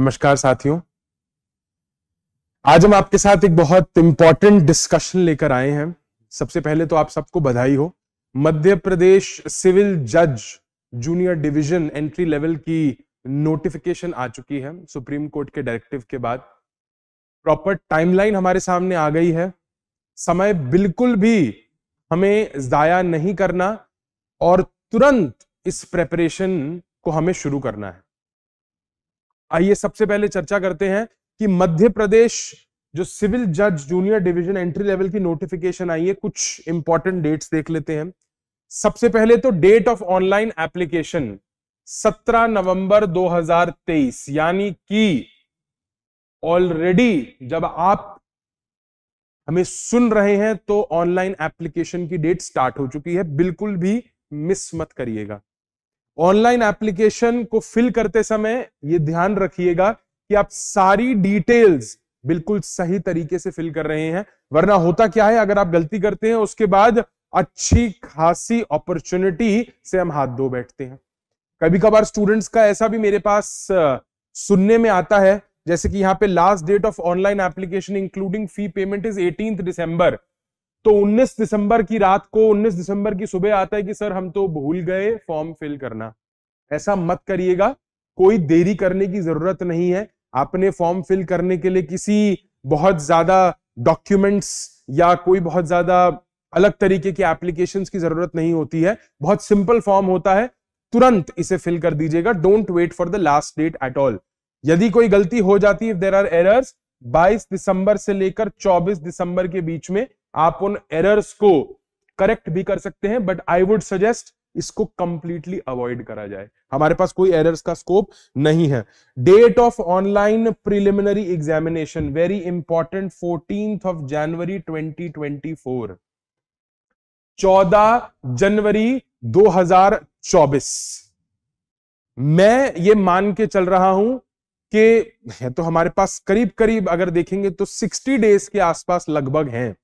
नमस्कार साथियों आज हम आपके साथ एक बहुत इंपॉर्टेंट डिस्कशन लेकर आए हैं सबसे पहले तो आप सबको बधाई हो मध्य प्रदेश सिविल जज जूनियर डिवीजन एंट्री लेवल की नोटिफिकेशन आ चुकी है सुप्रीम कोर्ट के डायरेक्टिव के बाद प्रॉपर टाइमलाइन हमारे सामने आ गई है समय बिल्कुल भी हमें जाया नहीं करना और तुरंत इस प्रेपरेशन को हमें शुरू करना है आइए सबसे पहले चर्चा करते हैं कि मध्य प्रदेश जो सिविल जज जूनियर डिवीजन एंट्री लेवल की नोटिफिकेशन आई है कुछ इंपॉर्टेंट डेट्स देख लेते हैं सबसे पहले तो डेट ऑफ ऑनलाइन एप्लीकेशन 17 नवंबर 2023 यानी कि ऑलरेडी जब आप हमें सुन रहे हैं तो ऑनलाइन एप्लीकेशन की डेट स्टार्ट हो चुकी है बिल्कुल भी मिस मत करिएगा ऑनलाइन एप्लीकेशन को फिल करते समय ये ध्यान रखिएगा कि आप सारी डिटेल्स बिल्कुल सही तरीके से फिल कर रहे हैं वरना होता क्या है अगर आप गलती करते हैं उसके बाद अच्छी खासी अपॉर्चुनिटी से हम हाथ धो बैठते हैं कभी कभार स्टूडेंट्स का ऐसा भी मेरे पास सुनने में आता है जैसे कि यहाँ पे last date of online application including fee payment is eighteen December तो 19 दिसंबर की रात को 19 दिसंबर की सुबह आता है कि सर हम तो भूल गए फॉर्म फिल करना ऐसा मत करिएगा कोई देरी करने की जरूरत नहीं है आपने फॉर्म फिल करने के लिए किसी बहुत ज्यादा डॉक्यूमेंट्स या कोई बहुत ज्यादा अलग तरीके के एप्लीकेशन की जरूरत नहीं होती है बहुत सिंपल फॉर्म होता है तुरंत इसे फिल कर दीजिएगा don't wait for the last date at all यदि कोई गलती हो जाती है देर आर एरर्स 22 दिसंबर से लेकर 24 दिसंबर के बीच में आप उन एरर्स को करेक्ट भी कर सकते हैं बट आई वुड सजेस्ट इसको कंप्लीटली अवॉइड करा जाए हमारे पास कोई एरर्स का स्कोप नहीं है date of online preliminary examination very important fourteen of January 2024 14 जनवरी 2024 मैं ये मान के चल रहा हूं कि तो हमारे पास करीब करीब अगर देखेंगे तो 60 डेज के आसपास लगभग हैं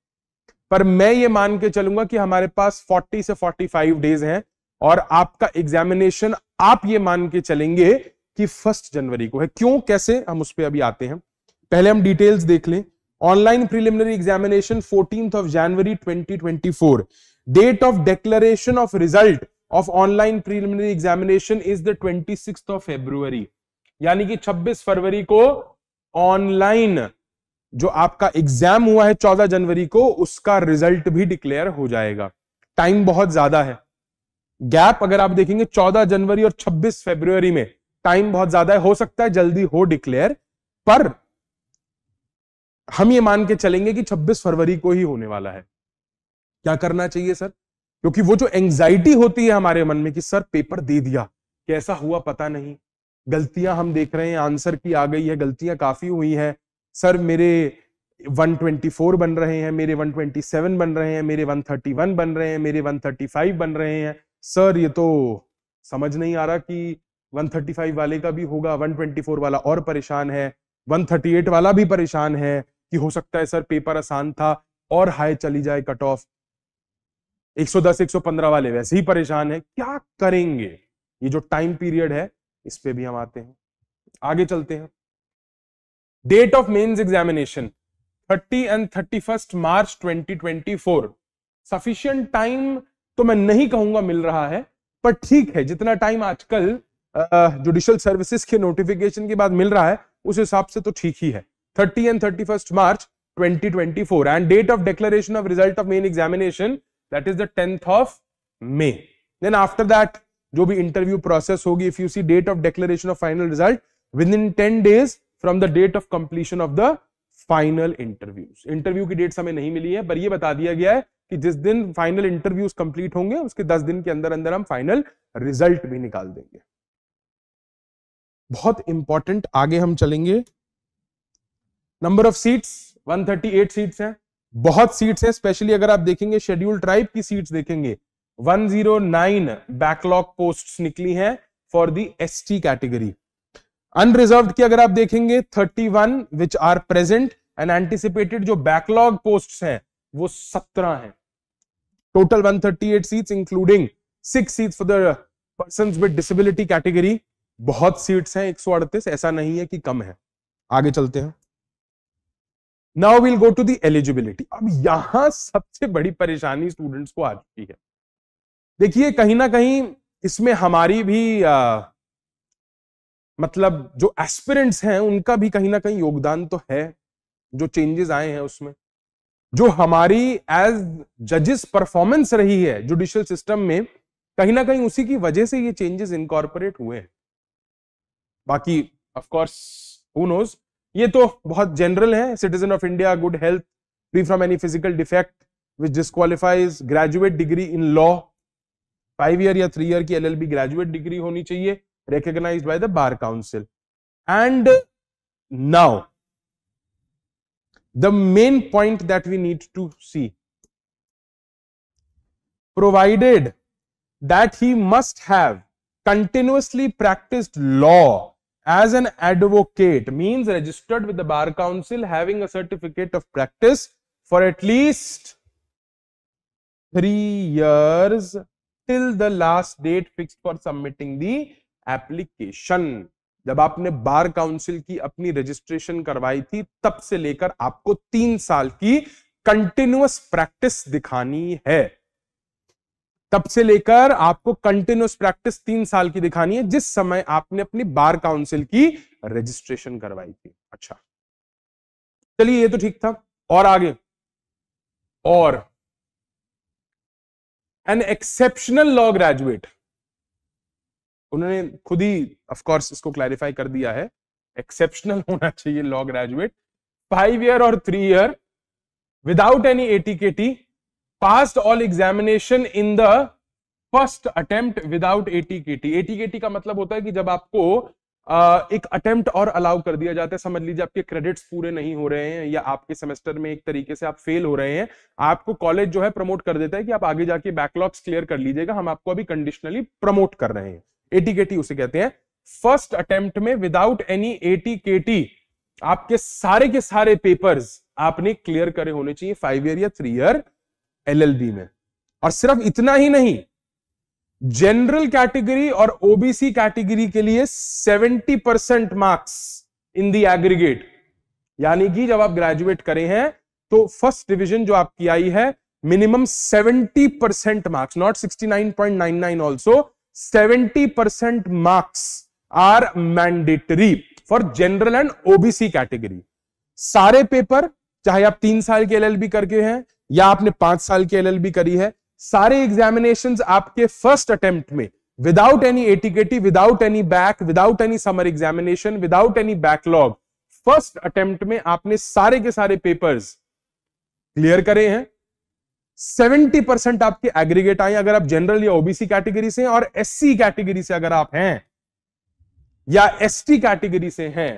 पर मैं ये मान के चलूंगा कि हमारे पास 40 से 45 डेज हैं और आपका एग्जामिनेशन आप ये मान के चलेंगे कि फर्स्ट जनवरी को है क्यों कैसे हम उस पर अभी आते हैं पहले हम डिटेल्स देख लें online preliminary examination fourteen of January 2024 date of declaration of result of online preliminary examination is the twenty of February यानी कि 26 फरवरी को ऑनलाइन जो आपका एग्जाम हुआ है 14 जनवरी को उसका रिजल्ट भी डिक्लेयर हो जाएगा टाइम बहुत ज्यादा है गैप अगर आप देखेंगे 14 जनवरी और 26 फरवरी में टाइम बहुत ज्यादा है हो सकता है जल्दी हो डिक्लेयर पर हम ये मान के चलेंगे कि 26 फरवरी को ही होने वाला है क्या करना चाहिए सर क्योंकि वो जो एंग्जाइटी होती है हमारे मन में कि सर पेपर दे दिया कैसा हुआ पता नहीं गलतियां हम देख रहे हैं आंसर की आ गई है गलतियां काफी हुई हैं सर मेरे 124 बन रहे हैं मेरे 127 बन रहे हैं मेरे 131 बन रहे हैं मेरे 135 बन रहे हैं सर ये तो समझ नहीं आ रहा कि 135 वाले का भी होगा 124 वाला और परेशान है 138 वाला भी परेशान है कि हो सकता है सर पेपर आसान था और हाई चली जाए कट ऑफ 110 115 वाले वैसे ही परेशान है क्या करेंगे ये जो टाइम पीरियड है इस पे भी हम आते हैं आगे चलते हैं date of mains examination 30 and 31 March 2024 sufficient time तो मैं नहीं कहूंगा मिल रहा है पर ठीक है जितना टाइम आजकल जुडिशियल सर्विसेज के नोटिफिकेशन के बाद मिल रहा है उस हिसाब से तो ठीक ही है thirty and thirty first March 2024 and date of declaration of result of main examination that is the tenth of May then after that जो भी इंटरव्यू प्रोसेस होगी if you see date of declaration of final result within ten days from the date of completion of the final interviews interview की date हमें नहीं मिली है पर यह बता दिया गया है कि जिस दिन फाइनल इंटरव्यूज कंप्लीट होंगे उसके दस दिन के अंदर अंदर हम फाइनल रिजल्ट भी निकाल देंगे बहुत इंपॉर्टेंट आगे हम चलेंगे नंबर ऑफ सीट्स 138 सीट्स हैं बहुत सीट्स हैं स्पेशली अगर आप देखेंगे शेड्यूल ट्राइब की सीट्स देखेंगे 109 बैकलॉग पोस्ट्स निकली हैं for the ST category unreserved की अगर आप देखेंगे 31 which are present and anticipated जो बैकलॉग पोस्ट हैं वो 17 हैं total 138 seat including six seat for persons with disability category बहुत सीट्स हैं 138 ऐसा नहीं है कि कम है आगे चलते हैं now will go to the eligibility अब यहां सबसे बड़ी परेशानी स्टूडेंट्स को आ चुकी है देखिए कहीं ना कहीं इसमें हमारी भी आ, मतलब जो एस्पिरेंट्स हैं उनका भी कहीं ना कहीं योगदान तो है जो चेंजेस आए हैं उसमें जो हमारी एज जजेस परफॉर्मेंस रही है जुडिशियल सिस्टम में कहीं ना कहीं उसी की वजह से ये चेंजेस इनकॉर्पोरेट हुए हैं बाकी कोर्स हु नोस ये तो बहुत जनरल है citizen of India good health free from any physical defect which disqualifies graduate degree in law five year या थ्री ईयर की एलएलबी ग्रेजुएट डिग्री होनी चाहिए recognized by the Bar Council. And now, the main point that we need to see provided that he must have continuously practiced law as an advocate means registered with the bar council having a certificate of practice for at least 3 years till the last date fixed for submitting the application जब आपने bar council की अपनी registration करवाई थी तब से लेकर आपको तीन साल की कंटिन्यूस प्रैक्टिस दिखानी है तब से लेकर आपको कंटिन्यूस प्रैक्टिस तीन साल की दिखानी है जिस समय आपने अपनी बार काउंसिल की रजिस्ट्रेशन करवाई थी अच्छा चलिए ये तो ठीक था और आगे और एन एक्सेप्शनल लॉ ग्रेजुएट उन्होंने खुद ही ऑफकोर्स इसको क्लैरिफाई कर दिया है एक्सेप्शनल होना चाहिए लॉ ग्रेजुएट फाइव ईयर और three year without any ATKT pass all examination in the first attempt without ATKT ATKT का मतलब होता है कि जब आपको आ, एक अटेम्प्ट और अलाउ कर दिया जाता है समझ लीजिए आपके क्रेडिट्स पूरे नहीं हो रहे हैं या आपके सेमेस्टर में एक तरीके से आप फेल हो रहे हैं आपको कॉलेज जो है प्रमोट कर देता है कि आप आगे जाके बैकलॉग्स क्लियर कर लीजिएगा हम आपको अभी कंडीशनली प्रमोट कर रहे हैं एटीकेटी उसे कहते हैं फर्स्ट अटेम्प्ट में विदाउट एनी एटीकेटी आपके सारे के सारे पेपर्स आपने क्लियर करे होने चाहिए फाइव ईयर या थ्री ईयर एलएलबी में और सिर्फ इतना ही नहीं जनरल कैटेगरी और ओबीसी कैटेगरी के लिए 70 percent marks in the aggregate यानी कि जब आप ग्रेजुएट करे हैं तो फर्स्ट डिवीजन जो आपकी आई है minimum 70 percent marks not 69.99 also 70 percent marks are mandatory for general and OBC category सारे पेपर चाहे आप तीन साल के एलएलबी करके हैं या आपने पांच साल की एलएलबी करी है सारे एग्जामिनेशन आपके फर्स्ट अटेम्प्ट में without any ATKT without any back without any summer examination without any backlog first attempt में आपने सारे के सारे पेपर्स क्लियर करे हैं सेवेंटी परसेंट आपके एग्रीगेट आए अगर आप जनरल या ओबीसी कैटेगरी से और और एससी कैटेगरी से अगर आप हैं या एसटी कैटेगरी से हैं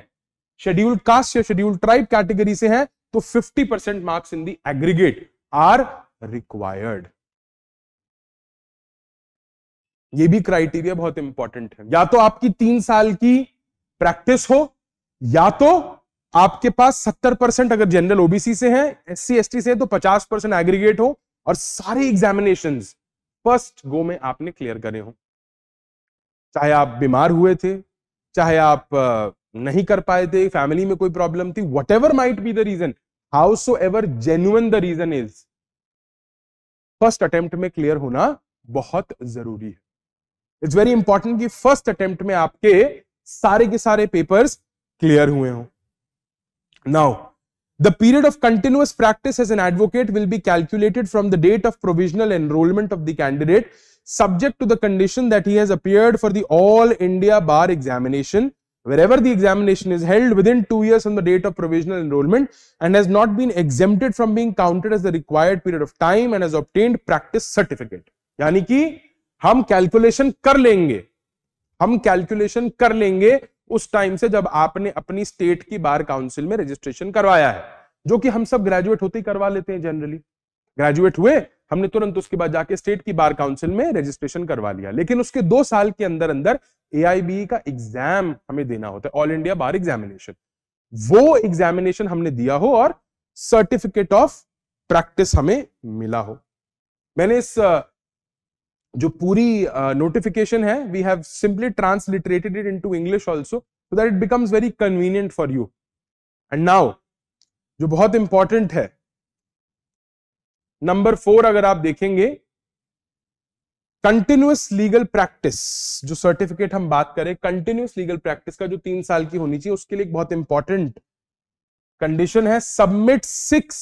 शेड्यूल कास्ट या शेड्यूल ट्राइब कैटेगरी से हैं तो fifty percent marks in the aggregate are required ये भी क्राइटेरिया बहुत इंपॉर्टेंट है या तो आपकी तीन साल की प्रैक्टिस हो या तो आपके पास 70 परसेंट अगर जनरल ओबीसी से है एससी एसटी से है तो 50 परसेंट एग्रीगेट हो और सारे एग्जामिनेशन फर्स्ट गो में आपने क्लियर करे हो चाहे आप बीमार हुए थे चाहे आप नहीं कर पाए थे फैमिली में कोई प्रॉब्लम थी whatever might be the reason howsoever genuine the reason is first attempt में क्लियर होना बहुत जरूरी है इट्स वेरी इंपॉर्टेंट कि फर्स्ट अटेम्प्ट में आपके सारे के सारे पेपर्स क्लियर हुए हों now The period of continuous practice as an advocate will be calculated from the date of provisional enrollment of the candidate subject to the condition that he has appeared for the All India Bar Examination wherever the examination is held within 2 years from the date of provisional enrollment and has not been exempted from being counted as the required period of time and has obtained practice certificate. यानी कि हम calculation कर लेंगे हम calculation कर लेंगे उस time से जब आपने अपनी स्टेट की बार काउंसिल में रजिस्ट्रेशन करवाया है जो कि हम सब ग्रेजुएट होते ही करवा लेते हैं जनरली ग्रेजुएट हुए हमने तुरंत उसके बाद जाके स्टेट की बार काउंसिल में रजिस्ट्रेशन करवा लिया लेकिन उसके दो साल के अंदर अंदर ए e का एग्जाम हमें देना होता है ऑल इंडिया बार एग्जामिनेशन वो एग्जामिनेशन हमने दिया हो और सर्टिफिकेट ऑफ प्रैक्टिस हमें मिला हो मैंने इस जो पूरी नोटिफिकेशन है we have simply transliterated it into English also so that it becomes very convenient for you and now जो बहुत इंपॉर्टेंट है नंबर फोर अगर आप देखेंगे कंटिन्यूस लीगल प्रैक्टिस जो सर्टिफिकेट हम बात करें कंटिन्यूस लीगल प्रैक्टिस का जो तीन साल की होनी चाहिए उसके लिए एक बहुत इंपॉर्टेंट कंडीशन है submit six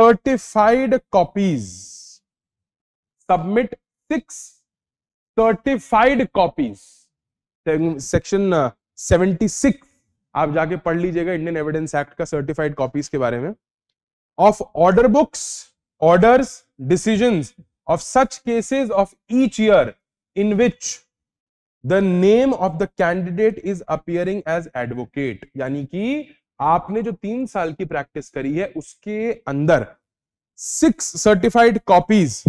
certified copies submit six certified copies section seventy six आप जाके पढ़ लीजिएगा इंडियन एविडेंस एक्ट का सर्टिफाइड कॉपीज के बारे में of order books orders decision of such cases of each year in which the name of the candidate is appearing as advocate यानी कि आपने जो तीन साल की प्रैक्टिस करी है उसके अंदर six certified copies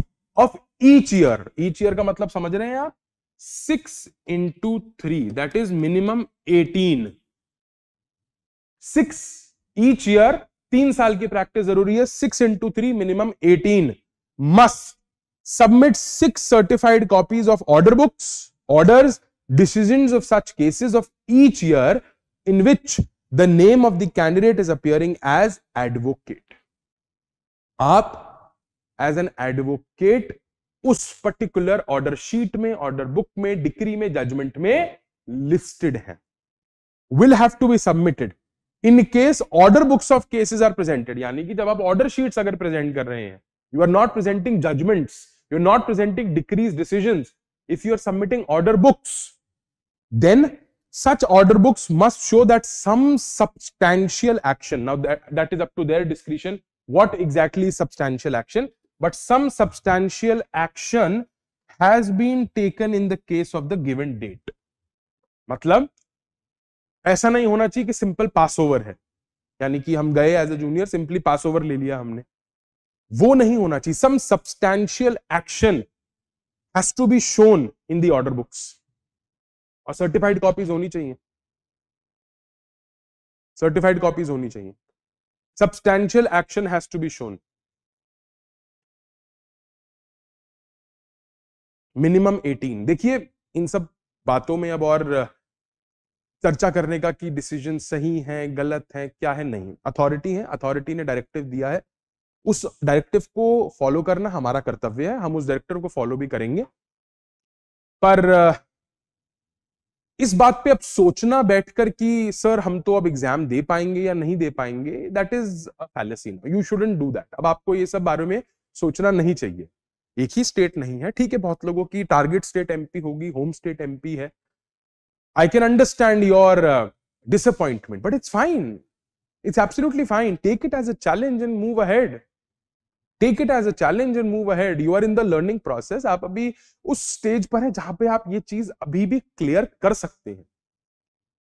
of each year each year का मतलब समझ रहे हैं आप six into three that is minimum eighteen six each year तीन साल की प्रैक्टिस जरूरी है six into three minimum eighteen must submit six certified copies of order books order decision of such cases of each year in which the name of the candidate is appearing as advocate आप as an advocate उस particular order sheet में order book में decree में judgment में listed है will have to be submitted in case order books of cases are presented यानी कि जब आप ऑर्डर शीट्स अगर प्रेजेंट कर रहे हैं you are not presenting judgments you are not presenting decrees decision if you are submitting order books then such order books must show that some substantial action now that, that is up to their discretion what exactly substantial action but some substantial action has been taken in the case of the given date मतलब ऐसा नहीं होना चाहिए कि simple past over है यानी कि हम गए as a junior simply pass over ले लिया हमने वो नहीं होना चाहिए some substantial action has to be shown in the order books और सर्टिफाइड कॉपीज होनी चाहिए सर्टिफाइड कॉपीज होनी चाहिए substantial action has to be shown minimum 18 देखिए इन सब बातों में अब और चर्चा करने का कि डिसीजन सही है गलत है क्या है नहीं अथॉरिटी है अथॉरिटी ने डायरेक्टिव दिया है उस डायरेक्टिव को फॉलो करना हमारा कर्तव्य है हम उस डायरेक्टिव को फॉलो भी करेंगे पर इस बात पे अब सोचना बैठकर कि सर हम तो अब एग्जाम दे पाएंगे या नहीं दे पाएंगे that is fallacy you shouldn't do that अब आपको ये सब बारे में सोचना नहीं चाहिए एक ही स्टेट नहीं है ठीक है बहुत लोगों की टारगेट स्टेट एमपी होगी होम स्टेट एमपी है I can understand your disappointment but it's fine it's absolutely fine take it as a challenge and move ahead take it as a challenge and move ahead you are in the learning process आप अभी उस stage पर है जहां पे आप ये चीज अभी भी क्लियर कर सकते हैं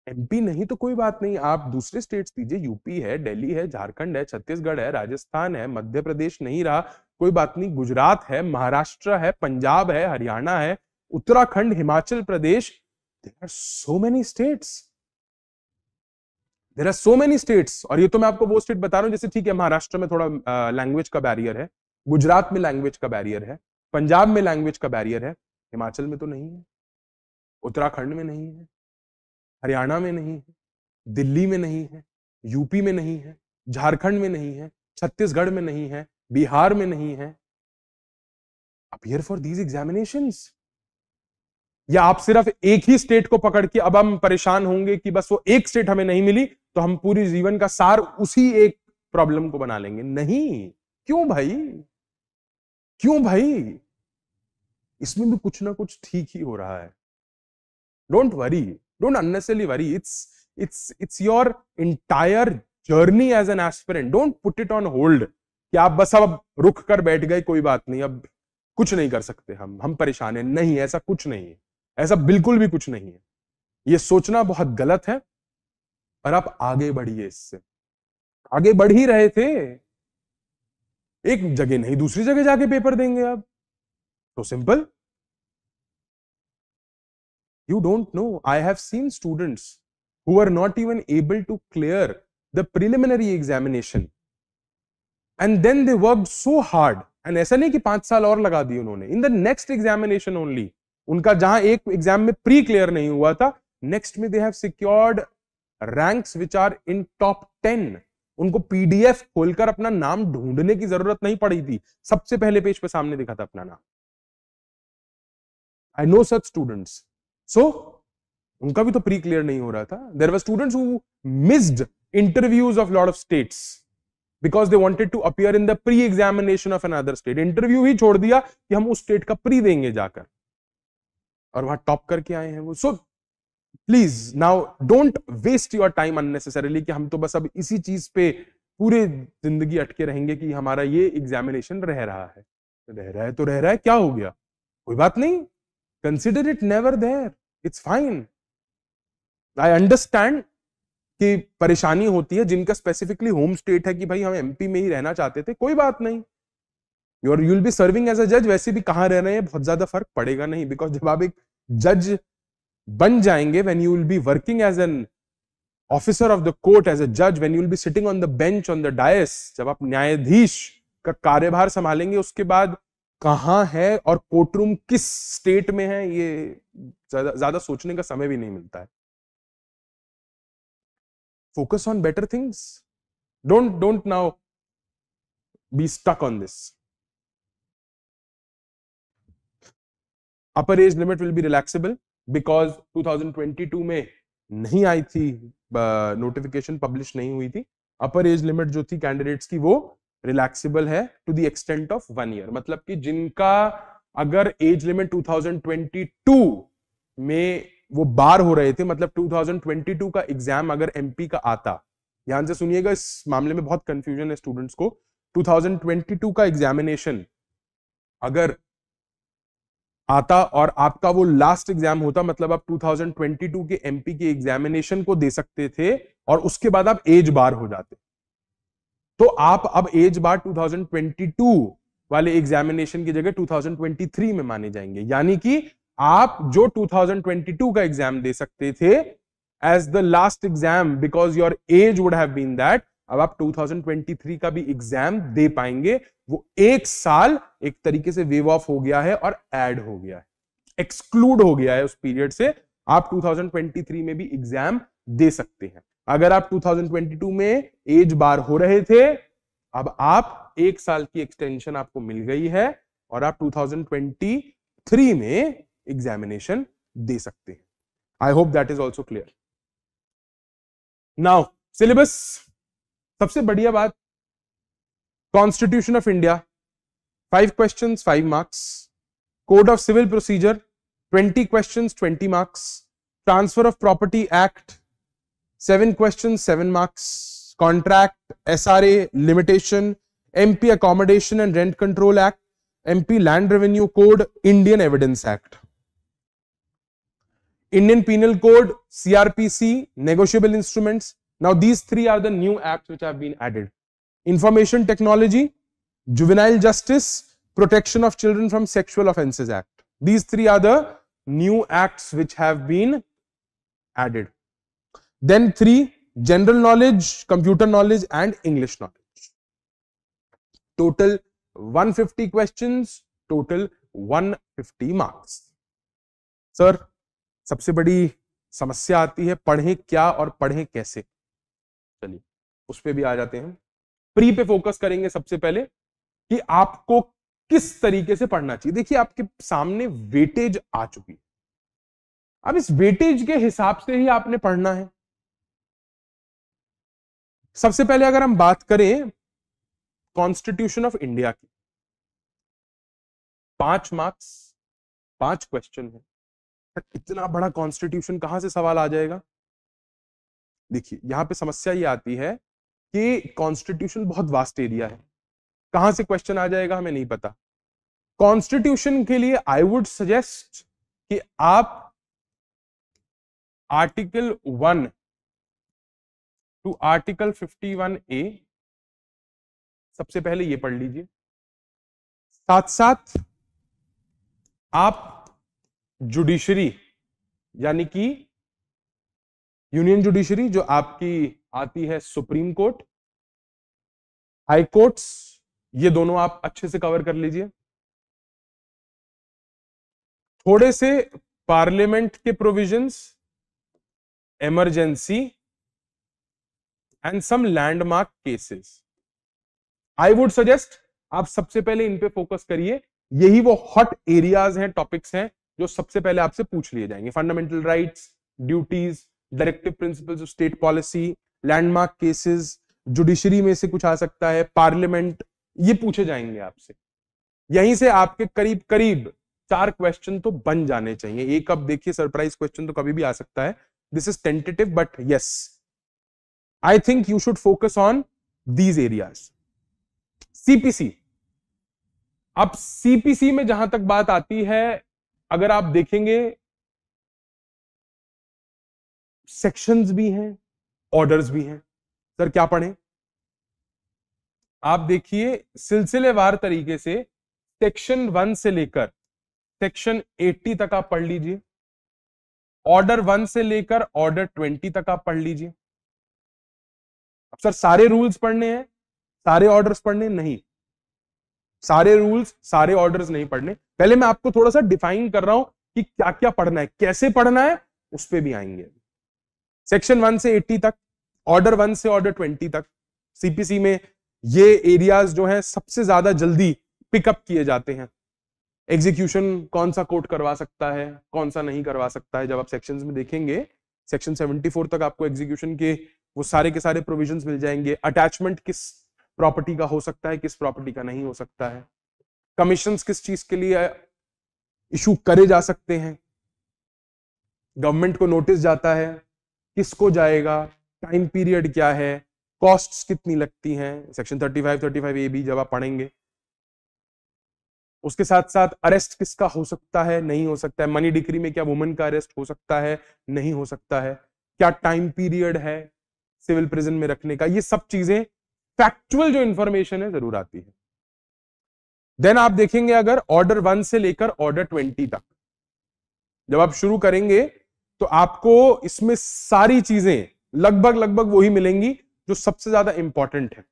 एमपी नहीं तो कोई बात नहीं आप दूसरे स्टेट्स दीजिए यूपी है दिल्ली है झारखंड है छत्तीसगढ़ है राजस्थान है मध्य प्रदेश नहीं रहा कोई बात नहीं गुजरात है महाराष्ट्र है पंजाब है हरियाणा है Uttarakhand Himachal Pradesh there are so many states there are so many states और ये तो मैं आपको वो स्टेट बता रहा हूँ जैसे ठीक है महाराष्ट्र में थोड़ा लैंग्वेज का बैरियर है गुजरात में लैंग्वेज का बैरियर है पंजाब में लैंग्वेज का बैरियर है हिमाचल में तो नहीं है उत्तराखंड में नहीं है हरियाणा में नहीं है दिल्ली में नहीं है यूपी में नहीं है झारखंड में नहीं है छत्तीसगढ़ में नहीं है बिहार में नहीं है अपियर फॉर दीज एग्जामिनेशन या आप सिर्फ एक ही स्टेट को पकड़ के अब हम परेशान होंगे कि बस वो एक स्टेट हमें नहीं मिली तो हम पूरी जीवन का सार उसी एक प्रॉब्लम को बना लेंगे नहीं क्यों भाई क्यों भाई इसमें भी कुछ ना कुछ ठीक ही हो रहा है don't worry don't unnecessarily worry it's it's it's your entire journey as an aspirant don't put it on hold कि आप बस अब रुक कर बैठ गए कोई बात नहीं अब कुछ नहीं कर सकते हम हम परेशान हैं नहीं ऐसा कुछ नहीं है ऐसा बिल्कुल भी कुछ नहीं है ये सोचना बहुत गलत है पर आप आगे बढ़िए इससे आगे बढ़ ही रहे थे एक जगह नहीं दूसरी जगह जाके पेपर देंगे आप तो simple you don't know I have seen students who are not even able to clear the preliminary examination and then they work so hard and ऐसा नहीं कि पांच साल और लगा दी उन्होंने in the next examination only उनका जहां एक एग्जाम में प्री क्लियर नहीं हुआ था नेक्स्ट में they have secured ranks which are in top ten उनको पीडीएफ खोलकर अपना नाम ढूंढने की जरूरत नहीं पड़ी थी सबसे पहले पेज पे सामने दिखा था अपना नाम I know such students so उनका भी तो प्री क्लियर नहीं हो रहा था there were students who missed interviews of lot of states because they wanted to appear in the pre examination of another state interview ही छोड़ दिया कि हम उस स्टेट का प्री देंगे जाकर और वहां टॉप करके आए हैं वो so please now don't waste your time unnecessarily कि हम तो बस अब इसी चीज पे पूरे जिंदगी अटके रहेंगे कि हमारा ये एग्जामिनेशन रह रहा है रह रहा है तो रह रहा है क्या हो गया कोई बात नहीं consider it never there it's fine I understand की परेशानी होती है जिनका स्पेसिफिकली होम स्टेट है कि भाई हम एमपी में ही रहना चाहते थे कोई बात नहीं your you'll be serving as a जज वैसे भी कहाँ रह रहे हैं बहुत ज्यादा फर्क पड़ेगा नहीं बिकॉज जब आप एक जज बन जाएंगे when you will be working as an officer of the court as a जज when you will be sitting on the bench on the dais जब आप न्यायाधीश का कार्यभार संभालेंगे उसके बाद कहाँ है और कोर्ट रूम किस स्टेट में है ये ज्यादा सोचने का समय भी नहीं मिलता है focus on better things don't don't now be stuck on this upper age limit will be relaxable because 2022 में नहीं आई थी नोटिफिकेशन पब्लिश नहीं हुई थी अपर एज लिमिट जो थी कैंडिडेट्स की वो रिलैक्सेबल है to the extent of one year मतलब कि जिनका अगर एज लिमिट 2022 में वो बार हो रहे थे मतलब 2022 का एग्जाम अगर एमपी का आता ध्यान से सुनिएगा इस मामले में बहुत कंफ्यूजन है स्टूडेंट्स को 2022 का एग्जामिनेशन अगर आता और आपका वो लास्ट एग्जाम होता मतलब आप 2022 के एमपी के एग्जामिनेशन को दे सकते थे और उसके बाद आप एज बार हो जाते तो आप अब एज बार 2022 वाले एग्जामिनेशन की जगह 2023 में माने जाएंगे यानी कि आप जो 2022 का एग्जाम दे सकते थे as the last exam because your age would have been that अब आप 2023 का भी एग्जाम दे पाएंगे वो एक साल एक तरीके से वेव ऑफ हो गया है और एड हो गया है एक्सक्लूड हो गया है उस पीरियड से आप 2023 में भी एग्जाम दे सकते हैं अगर आप 2022 में एज बार हो रहे थे अब आप एक साल की एक्सटेंशन आपको मिल गई है और आप 2023 में एग्जामिनेशन दे सकते हैं I hope that is also clear now syllabus सबसे बढ़िया बात constitution of India five question five marks code of civil procedure twenty question twenty marks transfer of property act seven question seven marks contract S R A limitation M P accommodation and rent control act M P land revenue code Indian evidence act Indian Penal Code, CRPC, negotiable instruments. Now these three are the new acts which have been added. Information Technology, Juvenile Justice, Protection of Children from Sexual Offences Act. These three are the new acts which have been added. Then three, general knowledge, computer knowledge and English knowledge. Total 150 questions, total 150 marks. Sir, सबसे बड़ी समस्या आती है पढ़ें क्या और पढ़ें कैसे चलिए उस पर भी आ जाते हैं प्री पे फोकस करेंगे सबसे पहले कि आपको किस तरीके से पढ़ना चाहिए देखिए आपके सामने वेटेज आ चुकी है अब इस वेटेज के हिसाब से ही आपने पढ़ना है सबसे पहले अगर हम बात करें कॉन्स्टिट्यूशन ऑफ इंडिया की पांच मार्क्स पांच क्वेश्चन है इतना बड़ा कॉन्स्टिट्यूशन कहां से सवाल आ जाएगा देखिए यहां पे समस्या ये आती है कि कॉन्स्टिट्यूशन बहुत वास्ट एरिया है कहां से क्वेश्चन आ जाएगा हमें नहीं पता कॉन्स्टिट्यूशन के लिए आई वुड सजेस्ट कि आप article one two article fifty one A सबसे पहले ये पढ़ लीजिए साथ साथ आप जुडिशरी यानी कि यूनियन जुडिशरी जो आपकी आती है सुप्रीम कोर्ट हाई कोर्ट्स ये दोनों आप अच्छे से कवर कर लीजिए थोड़े से पार्लियामेंट के provisions emergency and some landmark cases I would suggest आप सबसे पहले इन पे फोकस करिए यही वो हॉट एरियाज हैं टॉपिक्स हैं जो सबसे पहले आपसे पूछ लिए जाएंगे fundamental rights duties directive principles of state policy landmark cases judiciary में से कुछ आ सकता है पार्लियामेंट ये पूछे जाएंगे आपसे यहीं से आपके करीब करीब चार क्वेश्चन तो बन जाने चाहिए एक अब देखिए सरप्राइज क्वेश्चन तो कभी भी आ सकता है this is tentative but yes I think you should focus on these areas CPC अब सीपीसी में जहां तक बात आती है अगर आप देखेंगे सेक्शंस भी हैं ऑर्डर्स भी हैं सर क्या पढ़ें आप देखिए सिलसिलेवार तरीके से सेक्शन वन से लेकर सेक्शन एट्टी तक आप पढ़ लीजिए ऑर्डर वन से लेकर ऑर्डर ट्वेंटी तक आप पढ़ लीजिए अब सर सारे रूल्स पढ़ने हैं सारे ऑर्डर्स पढ़ने नहीं सारे रूल्स सारे ऑर्डर्स नहीं पढ़ने पहले मैं आपको थोड़ा सा डिफाइन कर रहा हूं कि क्या क्या पढ़ना है कैसे पढ़ना है उस पर भी आएंगे सेक्शन वन से एट्टी तक ऑर्डर वन से ऑर्डर ट्वेंटी तक सीपीसी में ये एरियाज जो है सबसे ज्यादा जल्दी पिकअप किए जाते हैं एग्जीक्यूशन कौन सा कोर्ट करवा सकता है कौन सा नहीं करवा सकता है जब आप सेक्शंस में देखेंगे सेक्शन 74 तक आपको एग्जीक्यूशन के वो सारे के सारे प्रोविजंस मिल जाएंगे अटैचमेंट किस प्रॉपर्टी का हो सकता है किस प्रॉपर्टी का नहीं हो सकता है कमीशन किस चीज के लिए इशू करे जा सकते हैं गवर्नमेंट को नोटिस जाता है किसको जाएगा टाइम पीरियड क्या है कॉस्ट्स कितनी लगती हैं सेक्शन 35 35 ए भी जब आप पढ़ेंगे उसके साथ साथ अरेस्ट किसका हो सकता है नहीं हो सकता है मनी डिक्री में क्या वुमेन का अरेस्ट हो सकता है नहीं हो सकता है क्या टाइम पीरियड है सिविल प्रिजन में रखने का ये सब चीजें फैक्चुअल जो इंफॉर्मेशन है जरूर आती है देन आप देखेंगे अगर ऑर्डर वन से लेकर ऑर्डर ट्वेंटी तक जब आप शुरू करेंगे तो आपको इसमें सारी चीजें लगभग लगभग वही मिलेंगी जो सबसे ज्यादा इंपॉर्टेंट है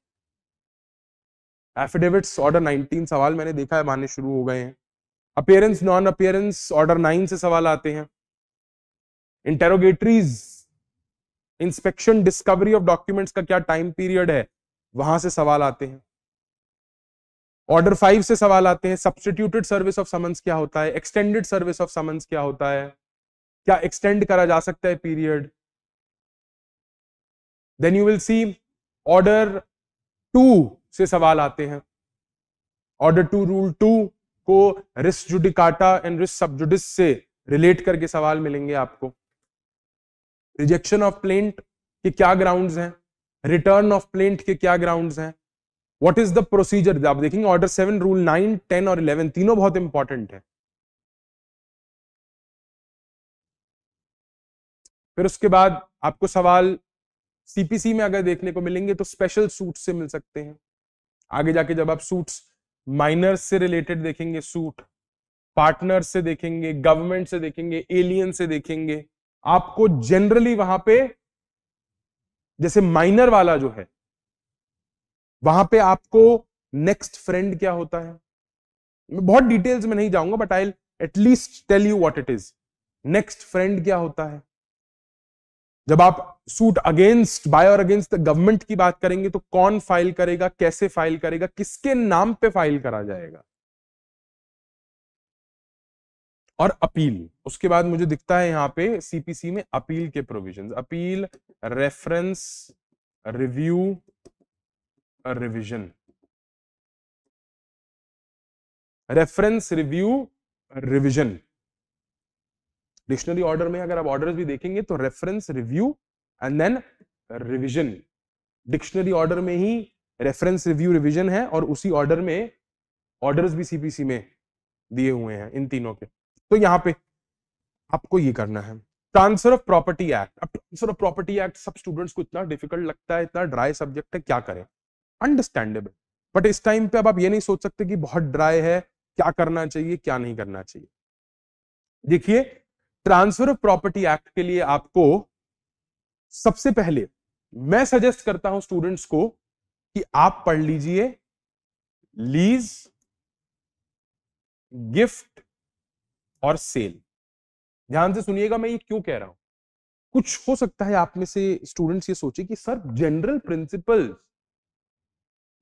एफिडेविट्स ऑर्डर 19 सवाल मैंने देखा है मानने शुरू हो गए हैं अपेयरेंस नॉन अपेयरेंस ऑर्डर 9 से सवाल आते हैं interrogatories inspection discovery of documents का क्या टाइम पीरियड है वहां से सवाल आते हैं ऑर्डर फाइव से सवाल आते हैं सब्सटीट्यूटेड सर्विस ऑफ समन्स क्या होता है एक्सटेंडेड सर्विस ऑफ समन्स क्या होता है क्या एक्सटेंड करा जा सकता है period then you will see order two से सवाल आते हैं ऑर्डर टू रूल टू को res judicata and res sub judice से रिलेट करके सवाल मिलेंगे आपको रिजेक्शन ऑफ प्लेंट के क्या ग्राउंड्स हैं रिटर्न ऑफ प्लेंट के क्या ग्राउंड्स हैं व्हाट इज द प्रोसीजर आप देखेंगे order seven rule nine ten और इलेवन तीनों बहुत इंपॉर्टेंट है फिर उसके बाद आपको सवाल सीपीसी में अगर देखने को मिलेंगे तो स्पेशल सूट से मिल सकते हैं आगे जाके जब आप सूट्स माइनर्स से रिलेटेड देखेंगे सूट पार्टनर से देखेंगे गवर्नमेंट से देखेंगे एलियन से देखेंगे आपको जनरली वहां पे जैसे माइनर वाला जो है वहां पे आपको नेक्स्ट फ्रेंड क्या होता है मैं बहुत डिटेल्स में नहीं जाऊंगा but I at least tell you what it is next friend क्या होता है जब आप सूट अगेंस्ट बाय और अगेंस्ट द गवर्नमेंट की बात करेंगे तो कौन फाइल करेगा कैसे फाइल करेगा किसके नाम पे फाइल करा जाएगा और अपील उसके बाद मुझे दिखता है यहां पे सीपीसी में अपील के provisions appeal reference review a revision. Reference review revision dictionary order में अगर आप ऑर्डर भी देखेंगे तो reference review and then revision dictionary order में ही रेफरेंस रिव्यू रिविजन है और उसी ऑर्डर में ऑर्डर भी सीपीसी में दिए हुए हैं इन तीनों के तो यहां पे आपको ये करना है ट्रांसफर ऑफ प्रॉपर्टी एक्ट अब ट्रांसफर ऑफ प्रॉपर्टी एक्ट सब स्टूडेंट्स को इतना डिफिकल्ट लगता है इतना ड्राई सब्जेक्ट है क्या करें अंडरस्टैंडेबल बट इस टाइम पे अब आप ये नहीं सोच सकते कि बहुत ड्राई है क्या करना चाहिए क्या नहीं करना चाहिए देखिए ट्रांसफर ऑफ प्रॉपर्टी एक्ट के लिए आपको सबसे पहले मैं सजेस्ट करता हूं स्टूडेंट्स को कि आप पढ़ लीजिए लीज गिफ्ट और सेल ध्यान से सुनिएगा मैं ये क्यों कह रहा हूं कुछ हो सकता है आप में से स्टूडेंट्स ये सोचे कि सर जनरल प्रिंसिपल्स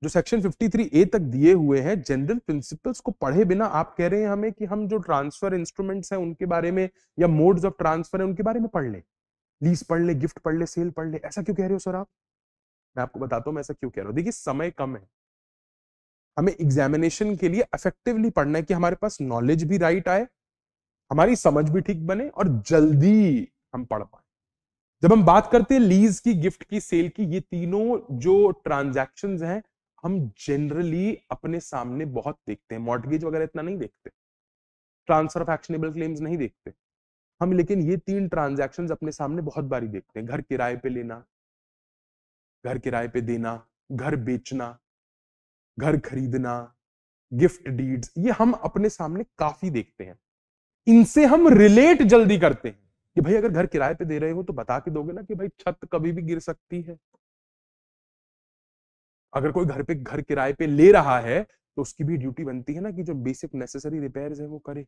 जो सेक्शन 53 ए तक दिए हुए हैं जनरल प्रिंसिपल्स को पढ़े बिना आप कह रहे हैं हमें कि हम जो ट्रांसफर इंस्ट्रूमेंट्स हैं उनके बारे में या मोड्स ऑफ ट्रांसफर है उनके बारे में पढ़ ले लीज पढ़ ले गिफ्ट पढ़ ले सेल पढ़ ले ऐसा क्यों कह रहे हो सर आप मैं आपको बताता हूँ मैं ऐसा क्यों कह रहा हूँ देखिए समय कम है हमें एग्जामिनेशन के लिए इफेक्टिवली पढ़ना है कि हमारे पास नॉलेज भी राइट आए हमारी समझ भी ठीक बने और जल्दी हम पढ़ पाए जब हम बात करते हैं लीज की गिफ्ट की सेल की ये तीनों जो ट्रांजैक्शंस हैं हम जनरली अपने सामने बहुत देखते हैं मॉडगेज वगैरह इतना नहीं देखते ट्रांसफर ऑफ एक्शनेबल क्लेम्स नहीं देखते हम लेकिन ये तीन ट्रांजेक्शन अपने सामने बहुत बारी देखते हैं घर किराए पे लेना घर किराए पे देना घर बेचना घर खरीदना गिफ्ट डीड्स ये हम अपने सामने काफी देखते हैं इनसे हम रिलेट जल्दी करते हैं कि भाई अगर घर किराए पे दे रहे हो तो बता के दोगे ना कि भाई छत कभी भी गिर सकती है अगर कोई घर पे घर किराए पे ले रहा है तो उसकी भी ड्यूटी बनती है ना कि जो बेसिक नेसेसरी रिपेयर है वो करे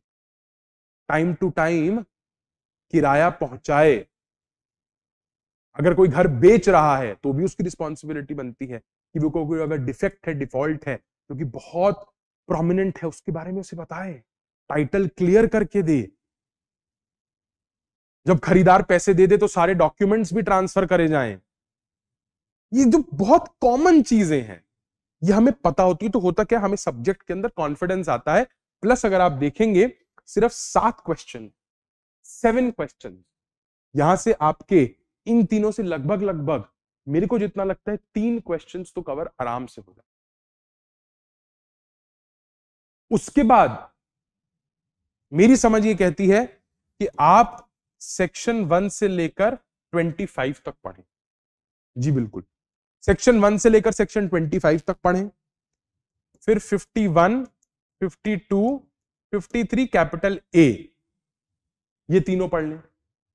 टाइम टू टाइम किराया पहुंचाए अगर कोई घर बेच रहा है तो भी उसकी रिस्पॉन्सिबिलिटी बनती है कि वो कोई अगर डिफेक्ट है डिफॉल्ट है क्योंकि तो बहुत प्रोमिनेंट है उसके बारे में उसे बताए टाइटल क्लियर करके दे जब खरीदार पैसे दे दे तो सारे डॉक्यूमेंट्स भी ट्रांसफर करे जाएं ये जो बहुत कॉमन चीजें हैं ये हमें पता होती है तो होता क्या हमें सब्जेक्ट के अंदर कॉन्फिडेंस आता है प्लस अगर आप देखेंगे सिर्फ सात क्वेश्चन सेवन क्वेश्चन यहां से आपके इन तीनों से लगभग लगभग मेरे को जितना लगता है तीन क्वेश्चन तो कवर आराम से हो जाए उसके बाद मेरी समझ ये कहती है कि आप सेक्शन वन से लेकर ट्वेंटी फाइव तक पढ़ें जी बिल्कुल सेक्शन वन से लेकर सेक्शन ट्वेंटी फाइव तक पढ़े फिर fifty one fifty two fifty three capital A ये तीनों पढ़ लें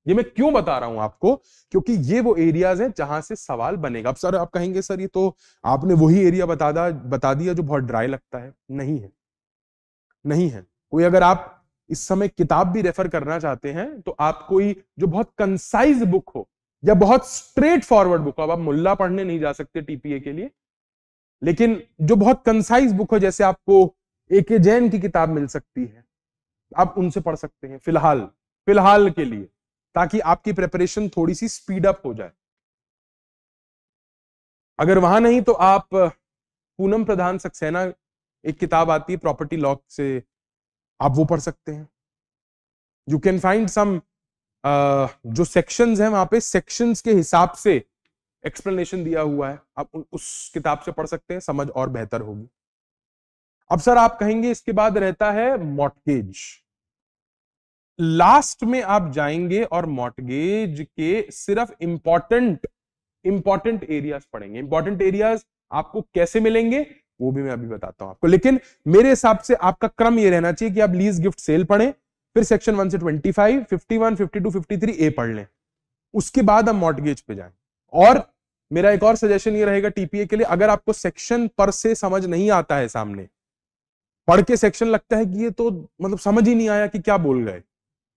ये मैं क्यों बता रहा हूं आपको क्योंकि ये वो एरियाज हैं जहां से सवाल बनेगा अब सर आप कहेंगे सर ये तो आपने वही एरिया बता दा बता दिया जो बहुत ड्राई लगता है नहीं है नहीं है कोई अगर आप इस समय किताब भी रेफर करना चाहते हैं तो आप कोई जो बहुत कंसाइज बुक हो या बहुत स्ट्रेट फॉरवर्ड बुक हो अब आप मुल्ला पढ़ने नहीं जा सकते टीपीए के लिए लेकिन जो बहुत कंसाइज बुक हो जैसे आपको ए के जैन की किताब मिल सकती है आप उनसे पढ़ सकते हैं फिलहाल फिलहाल के लिए ताकि आपकी प्रिपरेशन थोड़ी सी स्पीड अप हो जाए अगर वहां नहीं तो आप पूनम प्रधान सक्सेना एक किताब आती है प्रॉपर्टी लॉ से आप वो पढ़ सकते हैं यू कैन फाइंड सम जो सेक्शंस हैं वहां पे सेक्शंस के हिसाब से एक्सप्लेनेशन दिया हुआ है आप उस किताब से पढ़ सकते हैं समझ और बेहतर होगी अब सर आप कहेंगे इसके बाद रहता है मॉटगेज लास्ट में आप जाएंगे और मॉटगेज के सिर्फ इंपॉर्टेंट इंपॉर्टेंट एरियाज पढ़ेंगे इंपॉर्टेंट एरियाज आपको कैसे मिलेंगे वो भी मैं अभी बताता हूं आपको लेकिन मेरे हिसाब से आपका क्रम ये रहना चाहिए कि आप लीज गिफ्ट सेल पढ़ें फिर सेक्शन वन से twenty five fifty one fifty two fifty three A पढ़ लें उसके बाद हम मॉटगेज पे जाए और मेरा एक और सजेशन ये रहेगा टीपीए के लिए अगर आपको सेक्शन पर से समझ नहीं आता है सामने पढ़ के सेक्शन लगता है कि ये तो मतलब समझ ही नहीं आया कि क्या बोल गए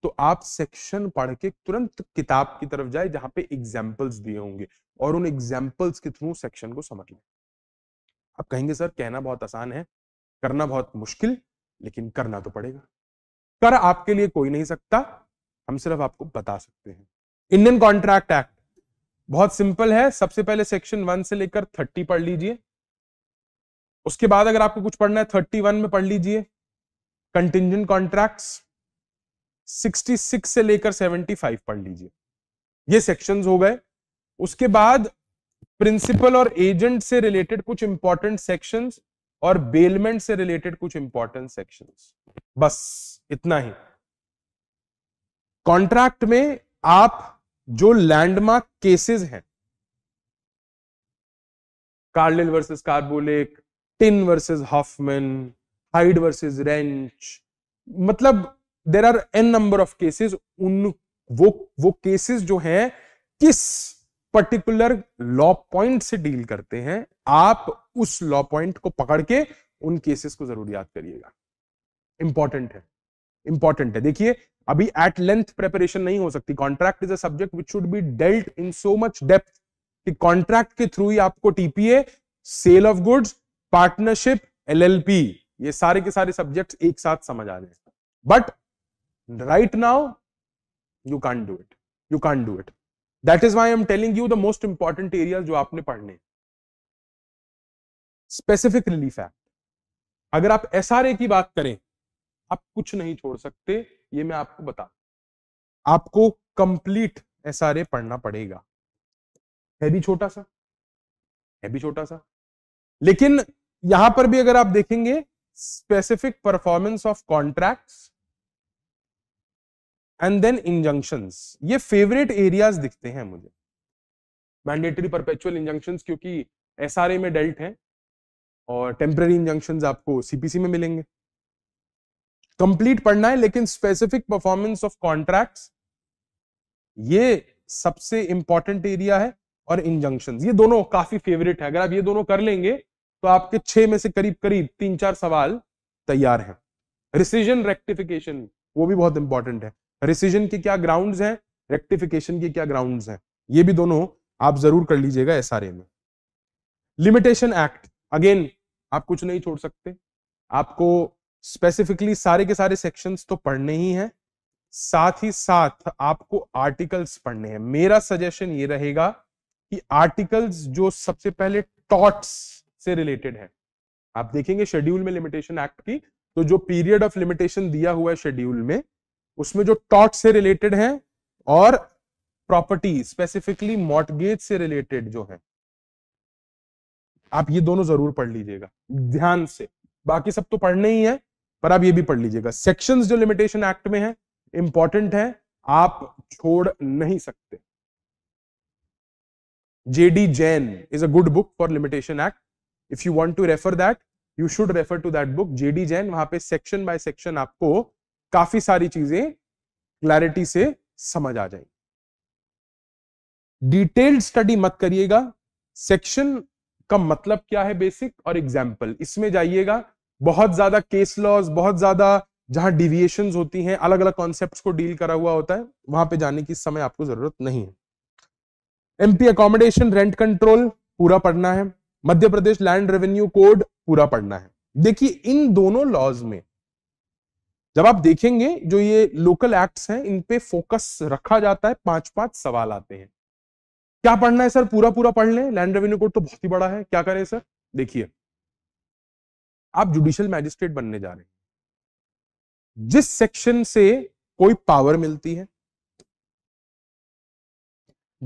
तो आप सेक्शन पढ़ के तुरंत किताब की तरफ जाए जहां पे एग्जाम्पल्स दिए होंगे और उन एग्जाम्पल्स के थ्रू सेक्शन को समझ लें आप कहेंगे सर कहना बहुत आसान है करना बहुत मुश्किल लेकिन करना तो पड़ेगा कर आपके लिए कोई नहीं सकता हम सिर्फ आपको बता सकते हैं इंडियन कॉन्ट्रैक्ट एक्ट बहुत सिंपल है सबसे पहले सेक्शन वन से लेकर थर्टी पढ़ लीजिए उसके बाद अगर आपको कुछ पढ़ना है थर्टी वन में पढ़ लीजिए कंटिजेंट कॉन्ट्रैक्ट सिक्सटी सिक्स से लेकर सेवेंटी फाइव पढ़ लीजिए ये सेक्शन हो गए उसके बाद प्रिंसिपल और एजेंट से रिलेटेड कुछ इंपॉर्टेंट सेक्शंस और बेलमेंट से रिलेटेड कुछ इंपॉर्टेंट सेक्शन बस इतना ही कॉन्ट्रैक्ट में आप जो लैंडमार्क केसेस हैं Carlill versus Carbolic Tinn versus Hoffman Hyde versus Wrench मतलब there are an number of cases उन वो वो केसेस जो हैं किस पर्टिकुलर लॉ पॉइंट से डील करते हैं आप उस लॉ पॉइंट को पकड़ के उन केसेस को जरूर याद करिएगा इंपॉर्टेंट है इंपॉर्टेंट है देखिए अभी एट लेंथ प्रेपरेशन नहीं हो सकती contract is a subject which should be dealt in so much depth कि कॉन्ट्रैक्ट के थ्रू ही आपको TPA sale of goods partnership LLP ये सारे के सारे सब्जेक्ट्स एक साथ समझ आ जाए but right now you can do it you can do it that is why I'm telling you the most important area जो आपने पढ़ने हैं स्पेसिफिक रिलीफ एक्ट अगर आप एस की बात करें आप कुछ नहीं छोड़ सकते ये मैं आपको बता आपको कंप्लीट एस पढ़ना पड़ेगा है भी छोटा सा है भी छोटा सा लेकिन यहां पर भी अगर आप देखेंगे specific performance of contracts and then injunction ये फेवरेट एरियाज दिखते हैं मुझे मैंडेटरी परपेचुअल इंजंक्शन क्योंकि एसआरए में डेल्ट है और टेम्प्रेरी इंजंक्शन आपको सीपीसी में मिलेंगे कंप्लीट पढ़ना है लेकिन स्पेसिफिक परफॉर्मेंस ऑफ कॉन्ट्रैक्ट ये सबसे इंपॉर्टेंट एरिया है और इंजंक्शन ये दोनों काफी फेवरेट है अगर आप ये दोनों कर लेंगे तो आपके छह में से करीब करीब तीन चार सवाल तैयार हैं रिसीजन रेक्टिफिकेशन वो भी बहुत इंपॉर्टेंट है रिसीजन के क्या ग्राउंड हैं रेक्टिफिकेशन के क्या ग्राउंड हैं ये भी दोनों आप जरूर कर लीजिएगा एसआरए में लिमिटेशन एक्ट अगेन आप कुछ नहीं छोड़ सकते आपको स्पेसिफिकली सारे के सारे सेक्शंस तो पढ़ने ही हैं साथ ही साथ आपको आर्टिकल्स पढ़ने हैं मेरा सजेशन ये रहेगा कि आर्टिकल्स जो सबसे पहले टॉट्स से रिलेटेड है आप देखेंगे शेड्यूल में लिमिटेशन एक्ट की तो जो पीरियड ऑफ लिमिटेशन दिया हुआ है शेड्यूल में उसमें जो टॉट से रिलेटेड है और प्रॉपर्टी स्पेसिफिकली मॉटगेज से रिलेटेड जो है आप ये दोनों जरूर पढ़ लीजिएगा ध्यान से बाकी सब तो पढ़ने ही है पर आप ये भी पढ़ लीजिएगा सेक्शन जो लिमिटेशन एक्ट में है इंपॉर्टेंट है आप छोड़ नहीं सकते JD Jain is a good book for limitation act if you want to refer that you should refer to that book JD Jain वहां पे सेक्शन बाय सेक्शन आपको काफी सारी चीजें क्लैरिटी से समझ आ जाएंगी डिटेल्ड स्टडी मत करिएगा सेक्शन का मतलब क्या है बेसिक और एग्जाम्पल इसमें जाइएगा बहुत ज्यादा केस लॉज बहुत ज्यादा जहां डिविएशन होती हैं अलग अलग कॉन्सेप्ट को डील करा हुआ होता है वहां पे जाने की समय आपको जरूरत नहीं है एमपी अकोमोडेशन रेंट कंट्रोल पूरा पढ़ना है Madhya Pradesh land revenue code पूरा पढ़ना है देखिए इन दोनों लॉज में जब आप देखेंगे जो ये लोकल एक्ट्स हैं इन पे फोकस रखा जाता है पांच पांच सवाल आते हैं क्या पढ़ना है सर पूरा पूरा पढ़ लें लैंड रेवेन्यू कोड तो बहुत ही बड़ा है क्या करें सर देखिए आप जुडिशियल मैजिस्ट्रेट बनने जा रहे हैं जिस सेक्शन से कोई पावर मिलती है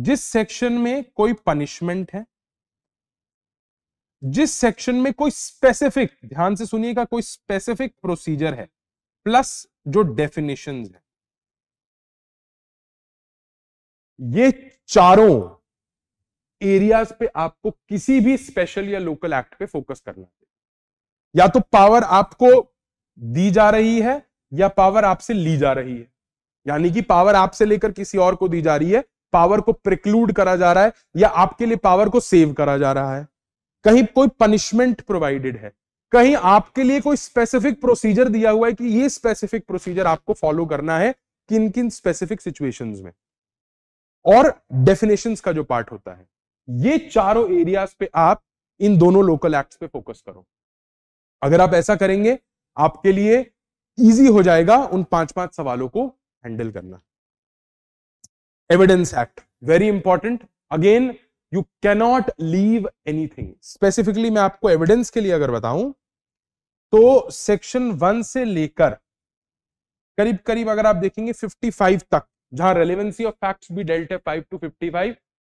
जिस सेक्शन में कोई पनिशमेंट है जिस सेक्शन में कोई स्पेसिफिक ध्यान से सुनिएगा कोई स्पेसिफिक प्रोसीजर है प्लस जो डेफिनेशन है ये चारों एरियाज पे आपको किसी भी स्पेशल या लोकल एक्ट पे फोकस करना है या तो पावर आपको दी जा रही है या पावर आपसे ली जा रही है यानी कि पावर आपसे लेकर किसी और को दी जा रही है पावर को प्रिक्लूड करा जा रहा है या आपके लिए पावर को सेव करा जा रहा है कहीं कोई पनिशमेंट प्रोवाइडेड है कहीं आपके लिए कोई स्पेसिफिक प्रोसीजर दिया हुआ है कि ये स्पेसिफिक प्रोसीजर आपको फॉलो करना है किन किन स्पेसिफिक सिचुएशंस में और डेफिनेशंस का जो पार्ट होता है ये चारों एरियाज पे आप इन दोनों लोकल एक्ट्स पे फोकस करो अगर आप ऐसा करेंगे आपके लिए इजी हो जाएगा उन पांच पांच सवालों को हैंडल करना evidence act very important again you cannot leave anything specifically मैं आपको एविडेंस के लिए अगर बताऊं तो सेक्शन वन से लेकर करीब करीब अगर आप देखेंगे 55 तक जहां रेलिवेंसी ऑफ फैक्ट्स भी डेल्टा five to fifty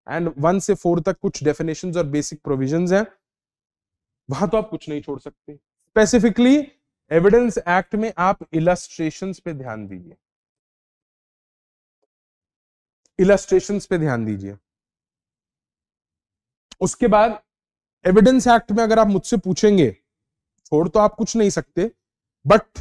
and one से फोर तक कुछ डेफिनेशन और बेसिक प्रोविजन है वहां तो आप कुछ नहीं छोड़ सकते स्पेसिफिकली एविडेंस एक्ट में आप इलस्ट्रेशन पे ध्यान दीजिए इलस्ट्रेशन पे ध्यान दीजिए उसके बाद एविडेंस एक्ट में अगर आप मुझसे पूछेंगे छोड़ तो आप कुछ नहीं सकते बट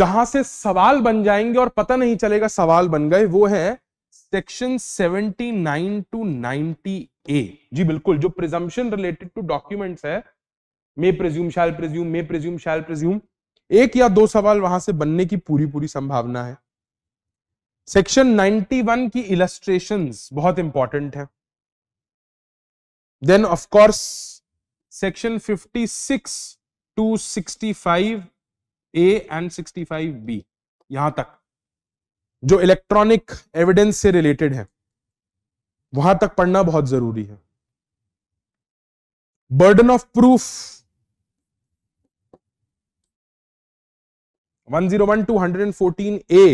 जहां से सवाल बन जाएंगे और पता नहीं चलेगा सवाल बन गए वो है सेक्शन 79 टू 90 ए जी बिल्कुल जो प्रिजम्पशन रिलेटेड टू डॉक्यूमेंट्स है मे प्रेज्यूम शैल प्रेज्यूम मे प्रेज्यूम शैल प्रेज्यूम एक या दो सवाल वहां से बनने की पूरी पूरी संभावना है सेक्शन 91 की इलस्ट्रेशंस बहुत इंपॉर्टेंट है then of course section 56 to 65 A and 65 B यहां तक जो इलेक्ट्रॉनिक एविडेंस से रिलेटेड है वहां तक पढ़ना बहुत जरूरी है burden of proof 101 to hundred fourteen A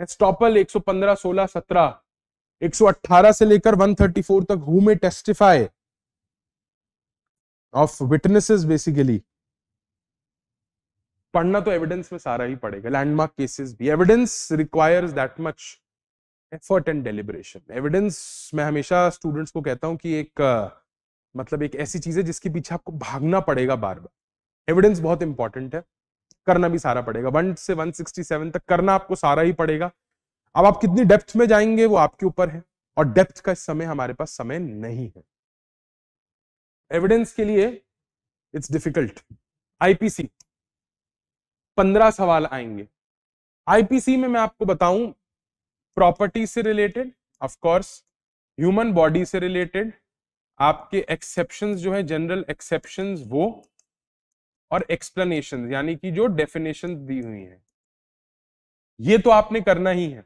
estoppel सत्रह एक सौ अट्ठारह से लेकर वन थर्टी फोर तक who may testify of witnesses basically पढ़ना तो एविडेंस में सारा ही पड़ेगा लैंडमार्क केसेस भी evidence requires that much effort and deliberation evidence मैं हमेशा स्टूडेंट्स को कहता हूँ कि एक मतलब एक ऐसी चीज है जिसके पीछे आपको भागना पड़ेगा बार बार एविडेंस बहुत इंपॉर्टेंट है करना भी सारा पड़ेगा वन से वन तक करना आपको सारा ही पड़ेगा अब आप कितनी डेप्थ में जाएंगे वो आपके ऊपर है और डेप्थ का इस समय हमारे पास समय नहीं है एविडेंस के लिए इट्स डिफिकल्ट आईपीसी पंद्रह सवाल आएंगे आईपीसी में मैं आपको बताऊं प्रॉपर्टी से related of course human body से रिलेटेड आपके एक्सेप्शन जो है जनरल एक्सेप्शन वो और एक्सप्लेनेशन यानी कि जो डेफिनेशन दी हुई है ये तो आपने करना ही है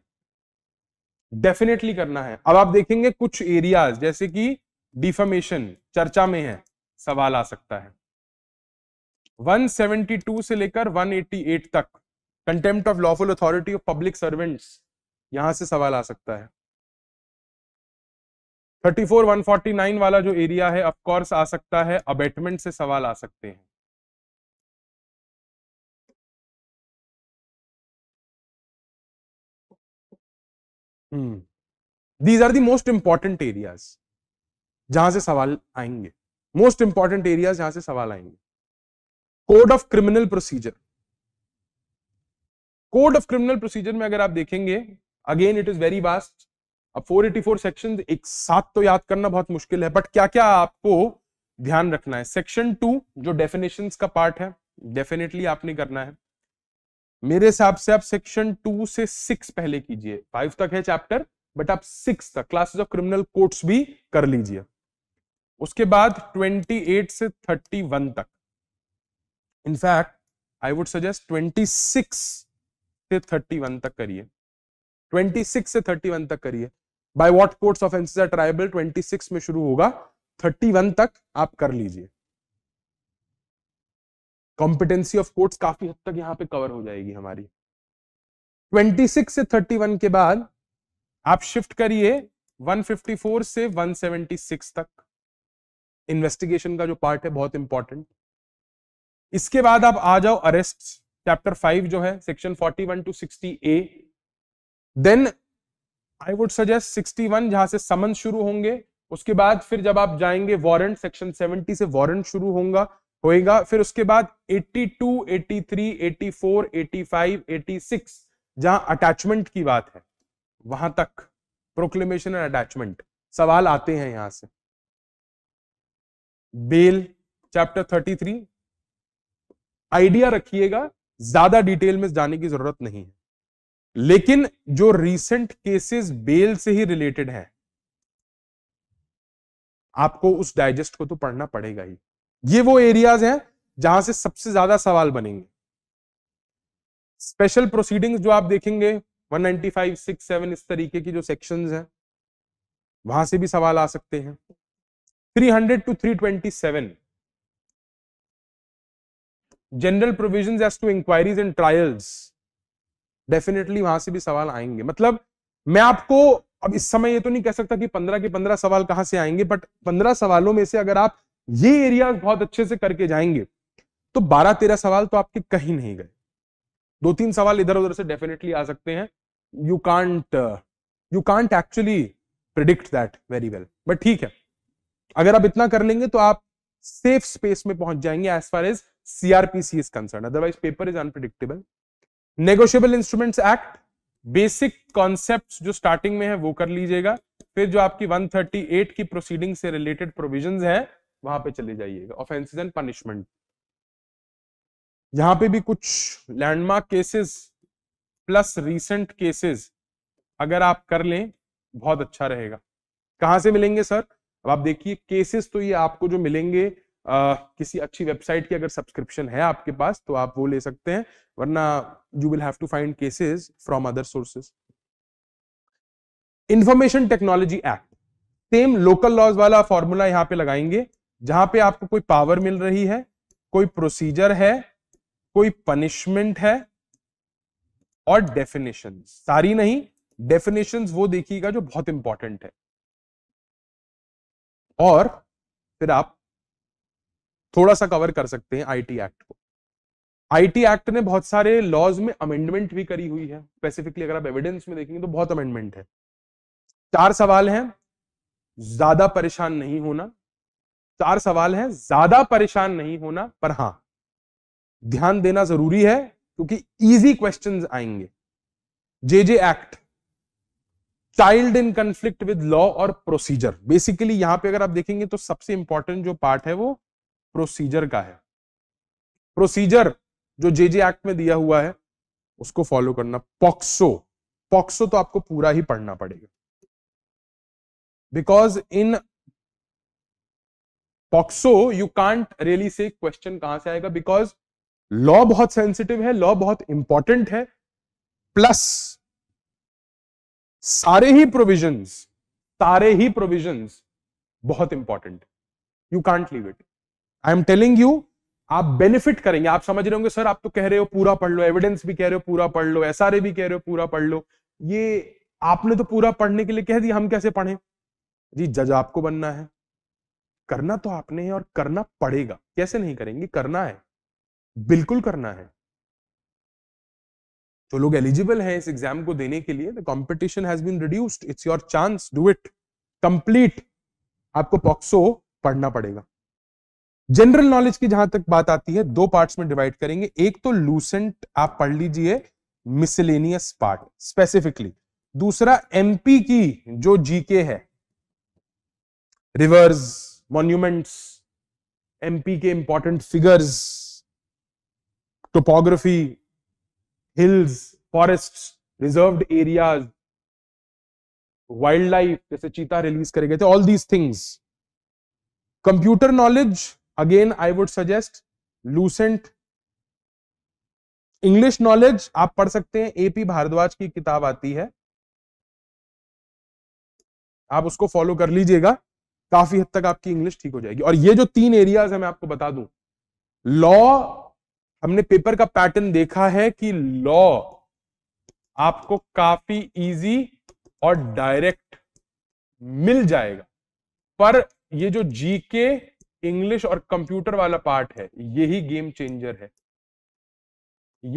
डेफिनेटली करना है अब आप देखेंगे कुछ एरियाज जैसे कि डिफॉर्मेशन चर्चा में है सवाल आ सकता है 172 से लेकर 188 तक contempt of lawful authority of public servants यहां से सवाल आ सकता है 34 149 वाला जो एरिया है ऑफ कोर्स आ सकता है अबेटमेंट से सवाल आ सकते हैं these are the most important areas जहां से सवाल आएंगे मोस्ट इंपॉर्टेंट एरियाज जहां से सवाल आएंगे code of criminal procedure code of criminal procedure में अगर आप देखेंगे again it is very vast अब 484 सेक्शंस एक साथ तो याद करना बहुत मुश्किल है बट क्या क्या आपको ध्यान रखना है सेक्शन टू जो डेफिनेशन का पार्ट है डेफिनेटली आपने करना है मेरे हिसाब से आप सेक्शन टू से सिक्स पहले कीजिए फाइव तक है चैप्टर बट आप सिक्स तक क्लासेस ऑफ क्रिमिनल कोर्ट्स भी कर लीजिए उसके बाद 28 से 31 तक in fact I would suggest twenty six से थर्टी वन तक करिए ट्वेंटी सिक्स से थर्टी वन तक करिए by what courts of NCR tribal twenty six में शुरू होगा थर्टी वन तक आप कर लीजिए कॉम्पिटेंसी ऑफ कोर्ट्स काफी हद तक यहां पे कवर हो जाएगी हमारी 26 से 31 के बाद आप शिफ्ट करिए 154 से 176 तक इन्वेस्टिगेशन का जो पार्ट है बहुत इंपॉर्टेंट इसके बाद आप आ जाओ अरेस्ट चैप्टर फाइव जो है section forty one to sixty A then I would suggest sixty one जहां से समन शुरू होंगे उसके बाद फिर जब आप जाएंगे वारंट सेक्शन सेवेंटी से वारंट शुरू होगा होएगा फिर उसके बाद 82, 83, 84, 85, 86 जहां अटैचमेंट की बात है वहां तक प्रोक्लेमेशन एंड अटैचमेंट सवाल आते हैं यहां से बेल चैप्टर 33 आइडिया रखिएगा ज्यादा डिटेल में जाने की जरूरत नहीं है लेकिन जो रीसेंट केसेस बेल से ही रिलेटेड है आपको उस डाइजेस्ट को तो पढ़ना पड़ेगा ही ये वो एरियाज हैं जहां से सबसे ज्यादा सवाल बनेंगे स्पेशल प्रोसीडिंग्स जो आप देखेंगे 195, 6, 7 इस तरीके की जो सेक्शंस हैं वहां से भी सवाल आ सकते हैं 300 to 327 general provision as to inquiries and trials definitely वहां से भी सवाल आएंगे मतलब मैं आपको अब इस समय ये तो नहीं कह सकता कि पंद्रह के पंद्रह सवाल कहां से आएंगे बट पंद्रह सवालों में से अगर आप ये एरिया बहुत अच्छे से करके जाएंगे तो बारह तेरह सवाल तो आपके कहीं नहीं गए दो तीन सवाल इधर उधर से डेफिनेटली आ सकते हैं you can't you can't actually predict that very well but ठीक है अगर आप इतना कर लेंगे तो आप सेफ स्पेस में पहुंच जाएंगे as far as CRPC is concerned. Otherwise, paper is unpredictable. Negotiable Instruments Act, basic concepts जो starting में है वो कर लीजिएगा फिर जो आपकी 138 की प्रोसीडिंग से रिलेटेड प्रोविजन है वहां पे चले जाइएगा ऑफेंसिस एंड पनिशमेंट यहां पे भी कुछ landmark cases plus recent cases अगर आप कर लें बहुत अच्छा रहेगा कहां से मिलेंगे सर अब आप देखिए केसेस तो ये आपको जो मिलेंगे आ, किसी अच्छी वेबसाइट की अगर सब्सक्रिप्शन है आपके पास तो आप वो ले सकते हैं वरना you will have to find cases from other sources information technology act same local laws वाला फॉर्मूला यहां पे लगाएंगे जहां पे आपको कोई पावर मिल रही है कोई प्रोसीजर है कोई पनिशमेंट है और डेफिनेशन सारी नहीं डेफिनेशन वो देखिएगा जो बहुत इंपॉर्टेंट है और फिर आप थोड़ा सा कवर कर सकते हैं आईटी एक्ट को आईटी एक्ट ने बहुत सारे लॉज में अमेंडमेंट भी करी हुई है स्पेसिफिकली अगर आप एविडेंस में देखेंगे तो बहुत अमेंडमेंट है चार सवाल हैं ज्यादा परेशान नहीं होना चार सवाल हैं ज्यादा परेशान नहीं होना पर हां ध्यान देना जरूरी है क्योंकि इजी क्वेश्चंस आएंगे J J act child in conflict with law और प्रोसीजर बेसिकली यहां पे अगर आप देखेंगे तो सबसे इंपॉर्टेंट जो पार्ट है वो प्रोसीजर का है प्रोसीजर जो जे जे एक्ट में दिया हुआ है उसको फॉलो करना पॉक्सो पॉक्सो तो आपको पूरा ही पढ़ना पड़ेगा because in POCSO you can't really say question कहां से आएगा बिकॉज लॉ बहुत सेंसिटिव है लॉ बहुत इंपॉर्टेंट है प्लस सारे ही प्रोविजंस सारे ही प्रोविजंस बहुत important you can't leave it I am telling you आप बेनिफिट करेंगे आप समझ रहे होंगे सर आप तो कह रहे हो पूरा पढ़ लो एविडेंस भी कह रहे हो पूरा पढ़ लो एस भी कह रहे हो पूरा पढ़ लो ये आपने तो पूरा पढ़ने के लिए कह दिया हम कैसे पढ़े जी जज आपको बनना है करना तो आपने है और करना पड़ेगा कैसे नहीं करेंगे करना है बिल्कुल करना है जो लोग एलिजिबल हैं इस एग्जाम को देने के लिए the competition has been reduced it's your chance do it complete आपको पॉक्सो पढ़ना पड़ेगा जनरल नॉलेज की जहां तक बात आती है दो पार्ट्स में डिवाइड करेंगे एक तो लूसेंट आप पढ़ लीजिए मिसलेनियस पार्ट स्पेसिफिकली दूसरा एमपी की जो जीके है रिवर्स मॉन्यूमेंट्स एमपी के important figures topography hills forest reserve areas wild life जैसे चीता रिलीज करे गए थे all these things computer knowledge again I would suggest Lucent English knowledge आप पढ़ सकते हैं एपी भारद्वाज की किताब आती है आप उसको फॉलो कर लीजिएगा काफी हद तक आपकी इंग्लिश ठीक हो जाएगी और ये जो तीन एरियाज है मैं आपको बता दूं लॉ हमने पेपर का पैटर्न देखा है कि लॉ आपको काफी इजी और डायरेक्ट मिल जाएगा पर ये जो जीके इंग्लिश और कंप्यूटर वाला पार्ट है यही गेम चेंजर है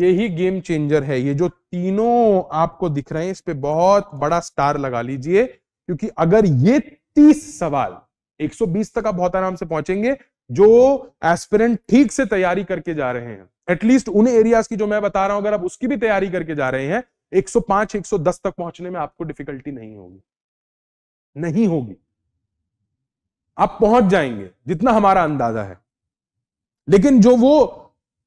यही गेम चेंजर है ये जो तीनों आपको दिख रहे हैं इस पे बहुत बड़ा स्टार लगा लीजिए क्योंकि अगर ये 30 सवाल 120 तक आप बहुत आराम से पहुंचेंगे जो एस्पिरेंट ठीक से तैयारी करके जा रहे हैं एटलीस्ट उन एरियाज की जो मैं बता रहा हूं अगर आप उसकी भी तैयारी करके जा रहे हैं 105 110 तक पहुंचने में आपको डिफिकल्टी नहीं होगी नहीं होगी आप पहुंच जाएंगे जितना हमारा अंदाजा है लेकिन जो वो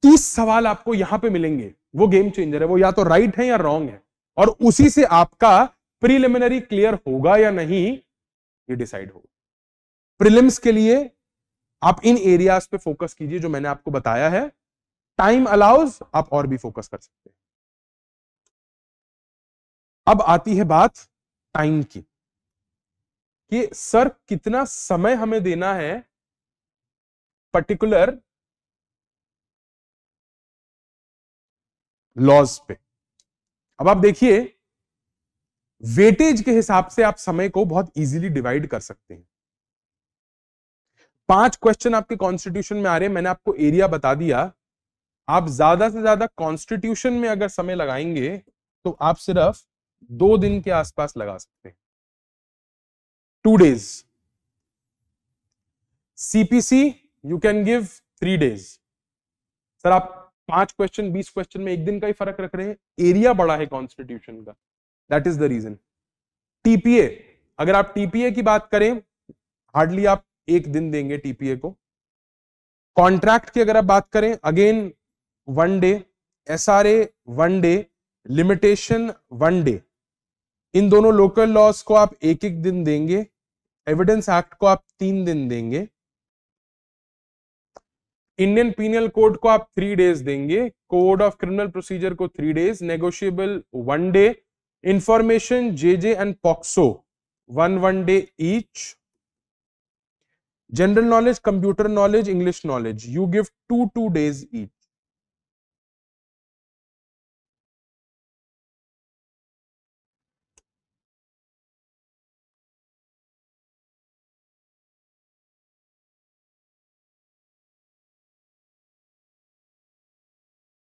तीस सवाल आपको यहां पे मिलेंगे वो गेम चेंजर है वो या तो राइट है या रॉन्ग है और उसी से आपका प्रीलिमिनरी क्लियर होगा या नहीं ये डिसाइड होगा प्रिलिम्स के लिए आप इन एरियाज पे फोकस कीजिए जो मैंने आपको बताया है टाइम अलाउज आप और भी फोकस कर सकते हैं अब आती है बात टाइम की कि सर कितना समय हमें देना है पर्टिकुलर लॉज पे अब आप देखिए वेटेज के हिसाब से आप समय को बहुत इजीली डिवाइड कर सकते हैं पांच क्वेश्चन आपके कॉन्स्टिट्यूशन में आ रहे हैं मैंने आपको एरिया बता दिया आप ज्यादा से ज्यादा कॉन्स्टिट्यूशन में अगर समय लगाएंगे तो आप सिर्फ दो दिन के आसपास लगा सकते हैं two days. CPC you can give three days. Sir आप पांच क्वेश्चन बीस क्वेश्चन में एक दिन का ही फर्क रख रहे हैं एरिया बड़ा है कॉन्स्टिट्यूशन का that is the reason TPA अगर आप टीपीए की बात करें हार्डली आप एक दिन देंगे टीपीए को कॉन्ट्रैक्ट की अगर आप बात करें again one day SRA one day limitation one day इन दोनों लोकल लॉस को आप एक एक दिन देंगे एविडेंस एक्ट को आप तीन दिन देंगे इंडियन पीनियल कोड को आप थ्री डेज देंगे कोड ऑफ क्रिमिनल प्रोसीजर को three days negotiable one day information JJ and POCSO one one day each general knowledge computer knowledge English knowledge you give two two days each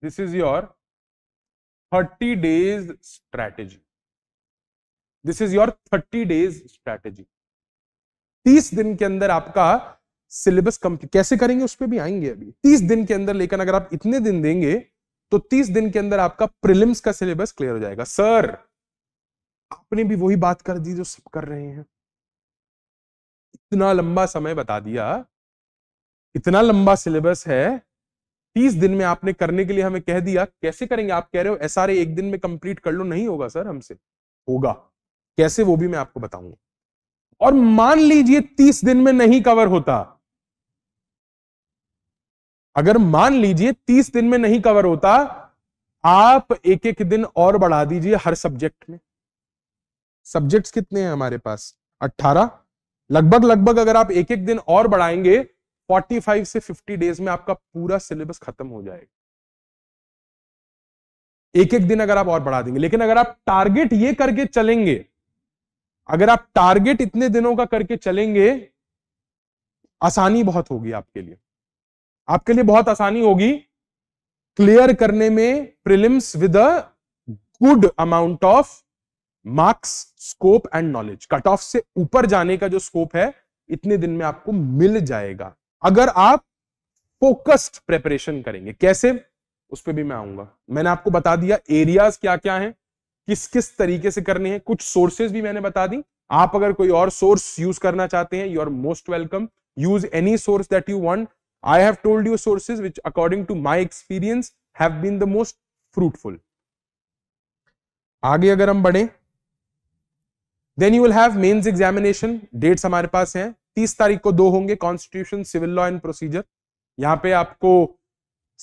this is your 30 days strategy this is your 30 days strategy 30 दिन के अंदर आपका syllabus complete कैसे करेंगे उस पर भी आएंगे अभी 30 दिन के अंदर लेकिन अगर आप इतने दिन देंगे तो 30 दिन के अंदर आपका प्रिलिम्स का सिलेबस क्लियर हो जाएगा सर आपने भी वही बात कर दी जो सब कर रहे हैं इतना लंबा समय बता दिया इतना लंबा सिलेबस है तीस दिन में आपने करने के लिए हमें कह दिया कैसे करेंगे आप कह रहे हो एस एक दिन में कंप्लीट कर लो नहीं होगा सर हमसे होगा कैसे वो भी मैं आपको बताऊंगा और मान लीजिए तीस दिन में नहीं कवर होता अगर मान लीजिए तीस दिन में नहीं कवर होता आप एक एक दिन और बढ़ा दीजिए हर सब्जेक्ट में सब्जेक्ट्स कितने हैं हमारे पास अट्ठारह लगभग लगभग अगर आप एक एक दिन और बढ़ाएंगे 45 से 50 डेज में आपका पूरा सिलेबस खत्म हो जाएगा एक एक दिन अगर आप और बढ़ा देंगे लेकिन अगर आप टारगेट ये करके चलेंगे अगर आप टारगेट इतने दिनों का करके चलेंगे आसानी बहुत होगी आपके लिए आपके लिए बहुत आसानी होगी क्लियर करने में prelims with a good amount of marks scope and knowledge cut off से ऊपर जाने का जो स्कोप है इतने दिन में आपको मिल जाएगा अगर आप फोकस्ड प्रेपरेशन करेंगे कैसे उस पर भी मैं आऊंगा मैंने आपको बता दिया एरियाज क्या क्या हैं किस किस तरीके से करने हैं कुछ सोर्सेज भी मैंने बता दी आप अगर कोई और सोर्स यूज करना चाहते हैं you are most welcome use any source that you want I have told you sources which according to my experience have been the most fruitful आगे अगर हम बढ़े then you will have mains examination dates हमारे पास हैं तीस तारीख को दो होंगे constitution civil law and procedure यहाँ पे आपको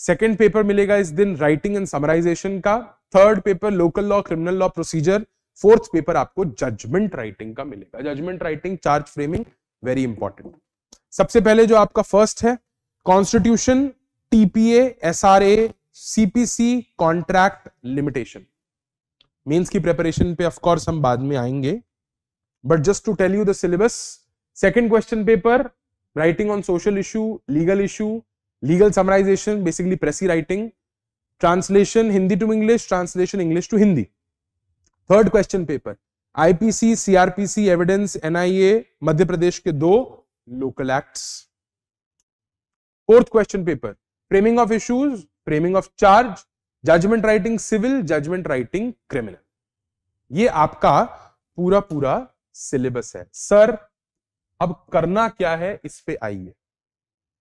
सेकेंड पेपर मिलेगा इस दिन राइटिंग एंड समराइजेशन का third paper local law criminal law procedure fourth paper आपको जजमेंट राइटिंग का मिलेगा judgment writing charge framing very important सबसे पहले जो आपका फर्स्ट है constitution TPA A CPC contract limitation means की प्रेपरेशन पे ऑफकोर्स हम बाद में आएंगे but just to tell you the syllabus second question paper writing on social issue legal issue legal summarisation basically precis writing translation Hindi to English translation English to Hindi third question paper IPC CrPC evidence NIA Madhya Pradesh के दो local act fourth question paper framing of issues framing of charge judgment writing civil judgment writing criminal ये आपका पूरा पूरा syllabus है sir अब करना क्या है इस पे आइए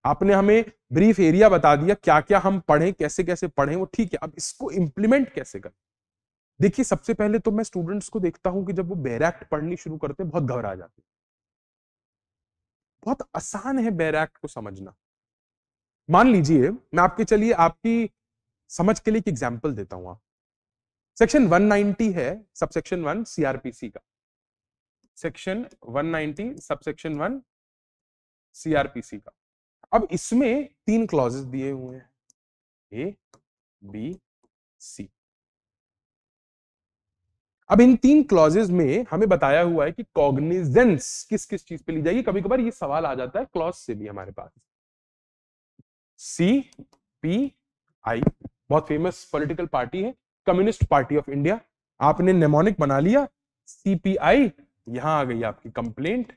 आपने हमें ब्रीफ एरिया बता दिया क्या क्या हम पढ़ें कैसे कैसे पढ़ें वो ठीक है अब इसको इम्प्लीमेंट कैसे करें देखिए सबसे पहले तो मैं स्टूडेंट्स को देखता हूं कि जब वो बैरैक्ट पढ़नी शुरू करते हैं बहुत घबरा जाते हैं बहुत आसान है बैरैक्ट को समझना मान लीजिए मैं आपके चलिए आपकी समझ के लिए एक एग्जाम्पल देता हूं आप सेक्शन 190 है सबसेक्शन वन सीआरपीसी का सेक्शन 190 सबसेक्शन वन सीआरपीसी का अब इसमें तीन क्लॉजेस दिए हुए हैं ए बी सी अब इन तीन क्लॉजेज में हमें बताया हुआ है कि कॉग्निजेंस किस किस चीज पे ली जाएगी कभी कभार ये सवाल आ जाता है क्लॉज से भी हमारे पास सी पी आई बहुत फेमस पॉलिटिकल पार्टी है कम्युनिस्ट पार्टी ऑफ इंडिया आपने नेमोनिक बना लिया सीपीआई यहां आ गई आपकी कंप्लेंट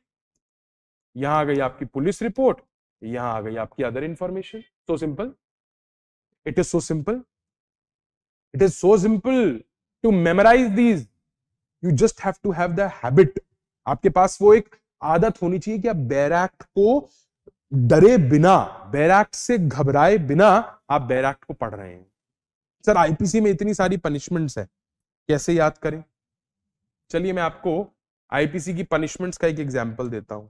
यहां आ गई आपकी पुलिस रिपोर्ट यहां आ गई आपकी other information so simple it is so simple it is so simple to memorize these you just have to have the habit आपके पास वो एक आदत होनी चाहिए कि आप बैराक को डरे बिना बैरैक्ट से घबराए बिना आप बैराक को पढ़ रहे हैं सर आईपीसी में इतनी सारी पनिशमेंट्स है कैसे याद करें चलिए मैं आपको आईपीसी की पनिशमेंट्स का एक एग्जाम्पल देता हूं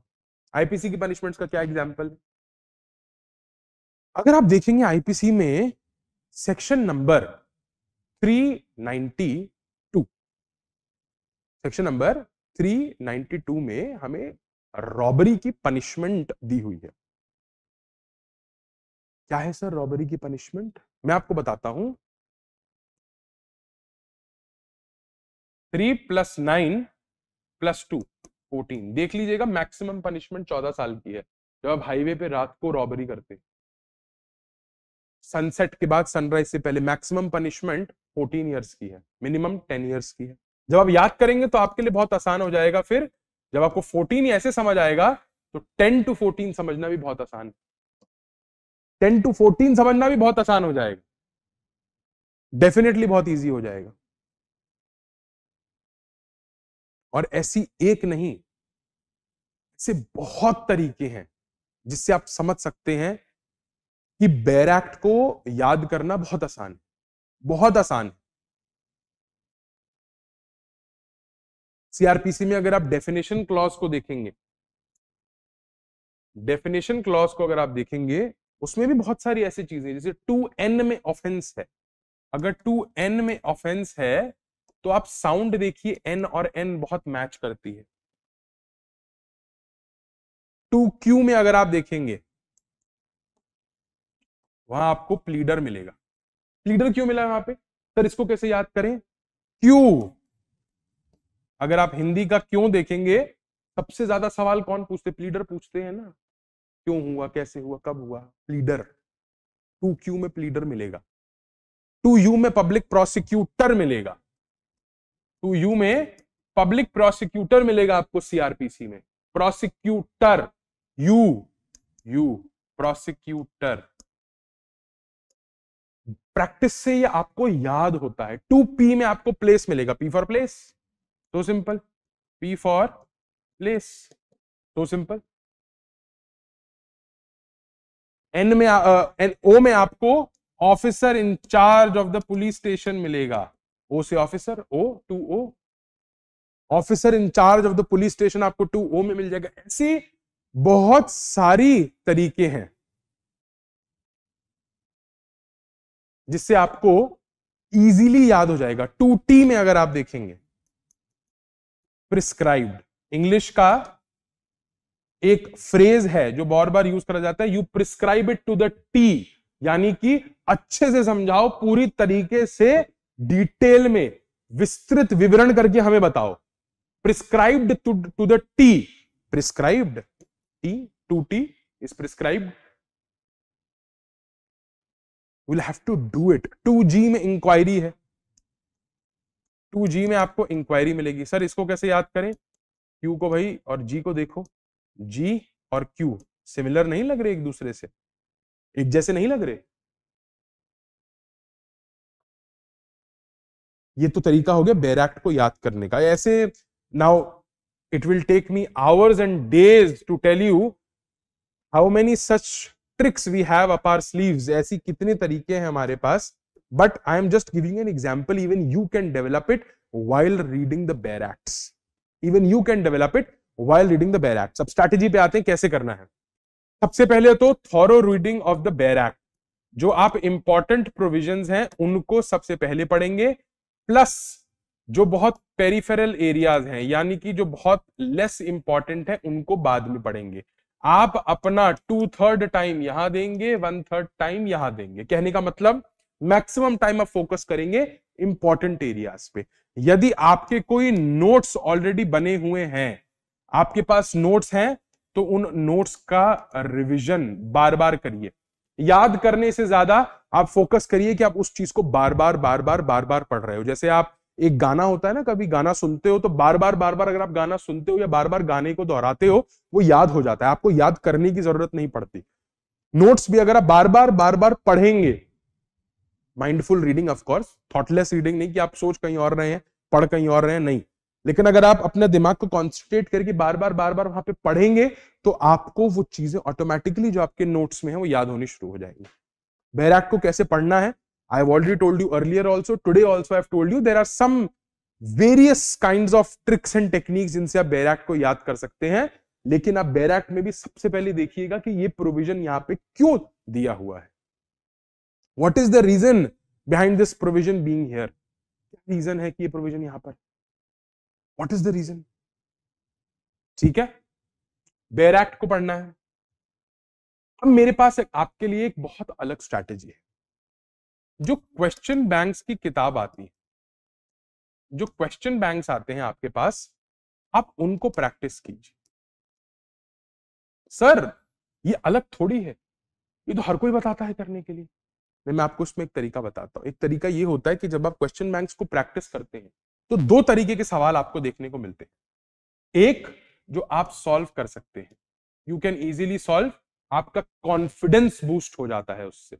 आईपीसी की पनिशमेंट्स का क्या एग्जाम्पल अगर आप देखेंगे आईपीसी में सेक्शन नंबर 392 सेक्शन नंबर 392 में हमें रॉबरी की पनिशमेंट दी हुई है क्या है सर रॉबरी की पनिशमेंट मैं आपको बताता हूं three plus nine plus two fourteen देख लीजिएगा मैक्सिमम पनिशमेंट चौदह साल की है जब आप हाईवे पे रात को रॉबरी करते सनसेट के बाद सनराइज से पहले मैक्सिमम पनिशमेंट फोर्टीन ईयर्स की है मिनिमम टेन ईयर्स की है जब आप याद करेंगे तो आपके लिए बहुत आसान हो जाएगा फिर जब आपको फोर्टीन ऐसे समझ आएगा तो टेन टू फोर्टीन समझना भी बहुत आसान है टेन टू फोर्टीन समझना भी बहुत आसान हो जाएगा डेफिनेटली बहुत ईजी हो जाएगा और ऐसी एक नहीं से बहुत तरीके हैं जिससे आप समझ सकते हैं कि बैर एक्ट को याद करना बहुत आसान है बहुत आसान है सीआरपीसी में अगर आप डेफिनेशन क्लॉज को देखेंगे डेफिनेशन क्लॉज को अगर आप देखेंगे उसमें भी बहुत सारी ऐसी चीजें जैसे टू एन में ऑफेंस है अगर टू एन में ऑफेंस है तो आप साउंड देखिए एन और एन बहुत मैच करती है टू क्यू में अगर आप देखेंगे वहां आपको प्लीडर मिलेगा प्लीडर क्यों मिला वहां पे सर इसको कैसे याद करें क्यू अगर आप हिंदी का क्यों देखेंगे सबसे ज्यादा सवाल कौन पूछते प्लीडर पूछते हैं ना क्यों हुआ कैसे हुआ कब हुआ प्लीडर टू क्यू में प्लीडर मिलेगा टू यू में पब्लिक प्रोसिक्यूटर मिलेगा टू यू में पब्लिक प्रोसिक्यूटर मिलेगा आपको सीआरपीसी में prosecutor U U prosecutor practice से ये आपको याद होता है टू पी में आपको प्लेस मिलेगा पी फॉर प्लेस तो सिंपल पी फॉर प्लेस तो सिंपल एन में ओ में आपको officer in charge of the police station मिलेगा ओ से officer O two O officer in charge of the police station आपको टू ओ में मिल जाएगा ऐसे बहुत सारी तरीके हैं जिससे आपको इजीली याद हो जाएगा टू टी में अगर आप देखेंगे प्रिस्क्राइब्ड इंग्लिश का एक फ्रेज है जो बार बार यूज करा जाता है you prescribe it to the T यानी कि अच्छे से समझाओ पूरी तरीके से डिटेल में विस्तृत विवरण करके हमें बताओ prescribed two two the T prescribed T two T is prescribed will have to do it two G में इंक्वायरी है टू जी में आपको इंक्वायरी मिलेगी सर इसको कैसे याद करें क्यू को भाई और जी को देखो जी और क्यू सिमिलर नहीं लग रहे एक दूसरे से एक जैसे नहीं लग रहे ये तो तरीका हो गया बैरैक्ट को याद करने का ऐसे now it will take me hours and days to tell you how many such tricks we have up our sleeves ऐसी कितने तरीके हैं हमारे पास but I am just giving an example even you can develop it while reading the bare acts even you can develop it while reading the bare act अब strategy पे आते हैं कैसे करना है सबसे पहले तो thorough reading of the bare act जो आप इंपॉर्टेंट प्रोविजन हैं उनको सबसे पहले पढ़ेंगे प्लस जो बहुत पेरिफेरल एरियाज हैं यानी कि जो बहुत लेस इंपॉर्टेंट है उनको बाद में पढ़ेंगे आप अपना टू थर्ड टाइम यहां देंगे वन थर्ड टाइम यहां देंगे कहने का मतलब मैक्सिमम टाइम आप फोकस करेंगे इंपॉर्टेंट एरियाज पे यदि आपके कोई नोट्स ऑलरेडी बने हुए हैं आपके पास नोट्स हैं तो उन नोट्स का रिवीजन बार बार करिए याद करने से ज्यादा आप फोकस करिए कि आप उस चीज को बार बार बार बार बार बार पढ़ रहे हो जैसे आप एक गाना होता है ना कभी गाना सुनते हो तो बार बार बार बार अगर आप गाना सुनते हो या बार बार गाने को दोहराते हो वो याद हो जाता है आपको याद करने की जरूरत नहीं पड़ती नोट्स भी अगर आप बार बार बार बार पढ़ेंगे mindful reading of course thoughtless reading नहीं कि आप सोच कहीं और रहे हैं पढ़ कहीं और रहे हैं नहीं लेकिन अगर आप अपना दिमाग को कॉन्सेंट्रेट करके बार बार बार बार वहां पे पढ़ेंगे तो आपको वो चीजें ऑटोमेटिकली जो आपके नोट्स में है वो याद होनी शुरू हो जाएंगी बैराक को कैसे पढ़ना है I have already told you earlier also today also I told you there are some various kind of tricks and technique जिनसे आप बैराक को याद कर सकते हैं लेकिन आप बैराक में भी सबसे पहले देखिएगा कि ये प्रोविजन यहाँ पे क्यों दिया हुआ है what is the reason behind this provision being here reason है कि ये प्रोविजन यहाँ पर वॉट इज द रीजन ठीक है बेयर एक्ट को पढ़ना है अब मेरे पास एक, आपके लिए एक बहुत अलग स्ट्रैटेजी है जो क्वेश्चन बैंक्स की किताब आती है जो क्वेश्चन बैंक्स आते हैं आपके पास आप उनको प्रैक्टिस कीजिए सर ये अलग थोड़ी है ये तो हर कोई बताता है करने के लिए मैं आपको उसमें एक तरीका बताता हूँ एक तरीका ये होता है कि जब आप क्वेश्चन बैंक्स को प्रैक्टिस करते हैं तो दो तरीके के सवाल आपको देखने को मिलते हैं एक जो आप सॉल्व कर सकते हैं यू कैन इजीली सॉल्व आपका कॉन्फिडेंस बूस्ट हो जाता है उससे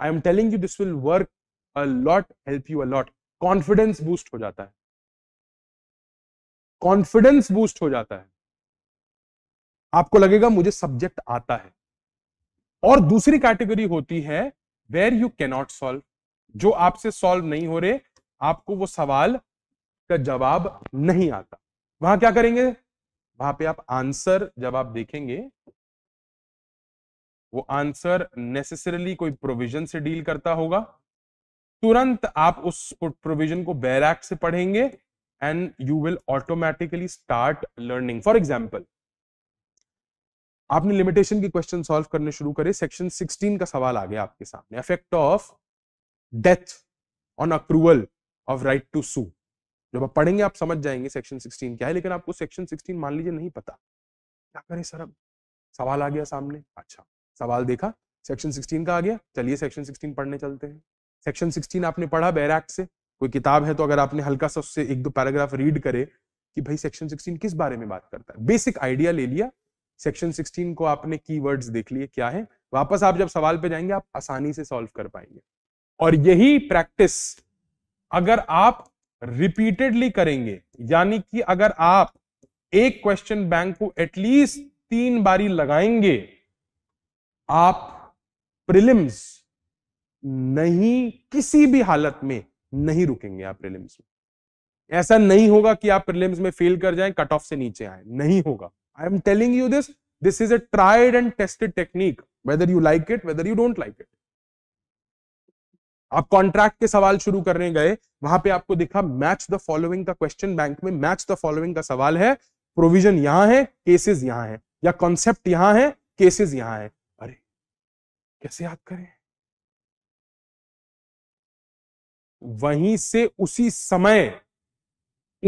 I am telling you this will work a lot help you a lot confidence boost हो जाता है कॉन्फिडेंस बूस्ट हो जाता है आपको लगेगा मुझे सब्जेक्ट आता है और दूसरी कैटेगरी होती है वेर यू कैनॉट सॉल्व जो आपसे सॉल्व नहीं हो रहे आपको वो सवाल का जवाब नहीं आता वहां क्या करेंगे वहां पे आप आंसर जब आप देखेंगे वो आंसर नेसेसरली कोई प्रोविजन से डील करता होगा तुरंत आप उस प्रोविजन को बैराक से पढ़ेंगे and you will automatically start learning for example आपने लिमिटेशन के क्वेश्चन सॉल्व करने शुरू करे सेक्शन 16 का सवाल आ गया आपके सामने effect of death on accrual of right to sue जब आप पढ़ेंगे आप समझ जाएंगे सेक्शन 16 क्या है लेकिन आपको सेक्शन 16 मान लीजिए नहीं पता क्या करें सर अब सवाल आ गया सामने अच्छा सवाल देखा सेक्शन 16 का आ गया चलिए सेक्शन 16 पढ़ने चलते हैं सेक्शन 16 आपने पढ़ा बैरैक्ट से कोई किताब है तो अगर आपने हल्का सा उससे एक दो पैराग्राफ रीड करे कि भाई सेक्शन सिक्सटीन किस बारे में बात करता है बेसिक आइडिया ले लिया सेक्शन सिक्सटीन को आपने की देख लिए क्या है वापस आप जब सवाल पे जाएंगे आप आसानी से सॉल्व कर पाएंगे और यही प्रैक्टिस अगर आप रिपीटेडली करेंगे यानी कि अगर आप एक क्वेश्चन बैंक को एटलीस्ट तीन बारी लगाएंगे आप प्रिलिम्स नहीं किसी भी हालत में नहीं रुकेंगे आप प्रिलिम्स में ऐसा नहीं होगा कि आप प्रिलिम्स में फेल कर जाएं कट ऑफ से नीचे आए नहीं होगा I am telling you this this is a tried and tested technique whether you like it whether you don't like it आप कॉन्ट्रैक्ट के सवाल शुरू करने गए वहां पे आपको दिखा मैच द फॉलोइंग का क्वेश्चन बैंक में मैच द फॉलोइंग का सवाल है प्रोविजन यहां है केसेस यहां है या कॉन्सेप्ट यहां है केसेस यहां है अरे कैसे याद करें वहीं से उसी समय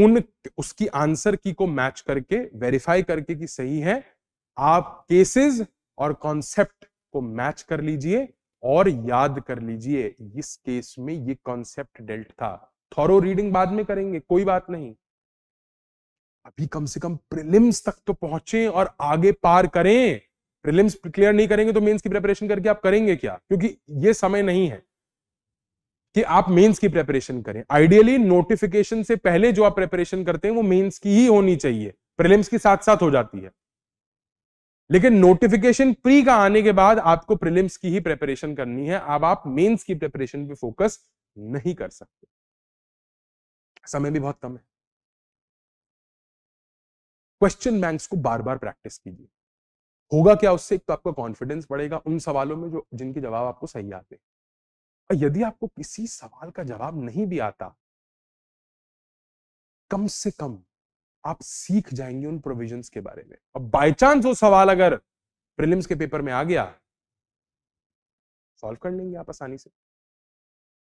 उन उसकी आंसर की को मैच करके वेरीफाई करके कि सही है आप केसेस और कॉन्सेप्ट को मैच कर लीजिए और याद कर लीजिए इस केस में ये कॉन्सेप्ट डेल्ट था थोरो रीडिंग बाद में करेंगे कोई बात नहीं अभी कम से कम प्रिलिम्स तक तो पहुंचे और आगे पार करें प्रिलिम्स क्लियर नहीं करेंगे तो मेंस की प्रिपरेशन करके आप करेंगे क्या क्योंकि ये समय नहीं है कि आप मेंस की प्रिपरेशन करें आइडियली नोटिफिकेशन से पहले जो आप प्रिपरेशन करते हैं वो मेंस की ही होनी चाहिए प्रिलिम्स की साथ साथ हो जाती है लेकिन नोटिफिकेशन प्री का आने के बाद आपको प्रिलिम्स की ही प्रिपरेशन करनी है अब आप मेंस की प्रिपरेशन पे फोकस नहीं कर सकते समय भी बहुत कम है क्वेश्चन बैंक्स को बार बार प्रैक्टिस कीजिए होगा क्या उससे एक तो आपका कॉन्फिडेंस बढ़ेगा उन सवालों में जो जिनके जवाब आपको सही आते और यदि आपको किसी सवाल का जवाब नहीं भी आता कम से कम आप सीख जाएंगे उन प्रोविजन के बारे में और बाई चांस वो सवाल अगर प्रिलिम्स के पेपर में आ गया सॉल्व कर लेंगे आप आसानी से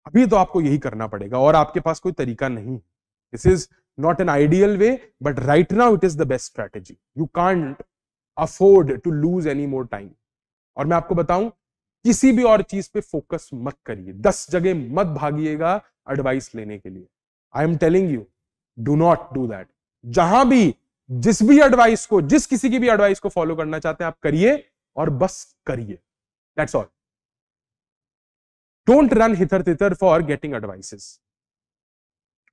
अभी तो आपको यही करना पड़ेगा और आपके पास कोई तरीका नहीं this is not an ideal way but right now it is the best strategy you can't afford to lose any more time और मैं आपको बताऊं किसी भी और चीज पे फोकस मत करिए दस जगह मत भागिएगा एडवाइस लेने के लिए I am telling you do not do that जहां भी जिस भी एडवाइस को जिस किसी की भी एडवाइस को फॉलो करना चाहते हैं आप करिए और बस करिए that's all don't run hither thither for getting advices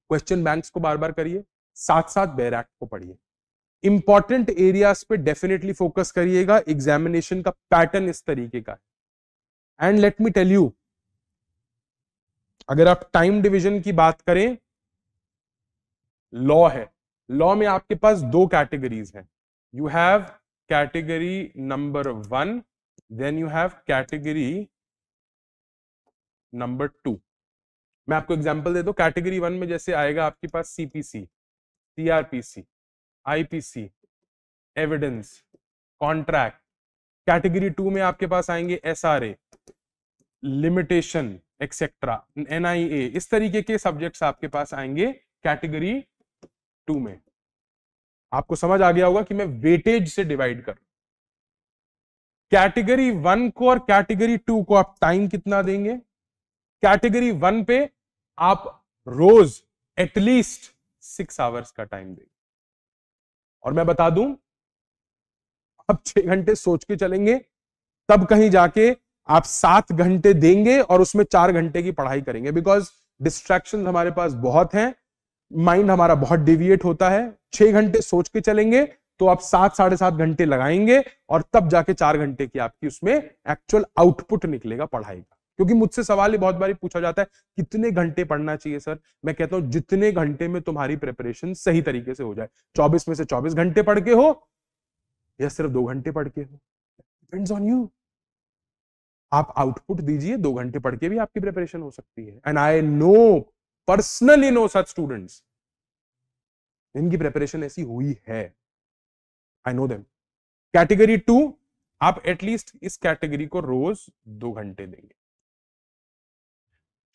question banks को बार बार करिए साथ साथ बेर एक्ट को पढ़िए इंपॉर्टेंट एरियाज पे डेफिनेटली फोकस करिएगा एग्जामिनेशन का पैटर्न इस तरीके का and let me tell you अगर आप टाइम डिवीजन की बात करें लॉ है लॉ में आपके पास दो कैटेगरीज हैं you have category number one then you have category number two मैं आपको एग्जांपल दे दो कैटेगरी वन में जैसे आएगा आपके पास CPC CrPC IPC evidence contract category two में आपके पास आएंगे एसआरए लिमिटेशन एक्सेट्रा एनआईए इस तरीके के सब्जेक्ट्स आपके पास आएंगे कैटेगरी टू में आपको समझ आ गया होगा कि मैं वेटेज से डिवाइड कर कैटेगरी वन को और कैटेगरी टू को आप टाइम कितना देंगे कैटेगरी वन पे आप रोज एटलीस्ट सिक्स आवर्स का टाइम देंगे और मैं बता दूं आप छह घंटे सोच के चलेंगे तब कहीं जाके आप सात घंटे देंगे और उसमें चार घंटे की पढ़ाई करेंगे बिकॉज डिस्ट्रैक्शन हमारे पास बहुत हैं माइंड हमारा बहुत डिविएट होता है छह घंटे सोच के चलेंगे तो आप सात साढ़े सात घंटे लगाएंगे और तब जाके चार घंटे की आपकी उसमें एक्चुअल आउटपुट निकलेगा पढ़ाई का क्योंकि मुझसे सवाल ही बहुत बारी पूछा जाता है कितने घंटे पढ़ना चाहिए सर मैं कहता हूं जितने घंटे में तुम्हारी प्रिपरेशन सही तरीके से हो जाए चौबीस में से चौबीस घंटे पढ़ के हो या सिर्फ दो घंटे पढ़ के हो डिपेंड्स ऑन यू आप आउटपुट दीजिए दो घंटे पढ़ के भी आपकी प्रिपरेशन हो सकती है and I know personally know such students इनकी प्रिपरेशन ऐसी हुई है I know them category two आप एटलीस्ट इस कैटेगरी को रोज दो घंटे देंगे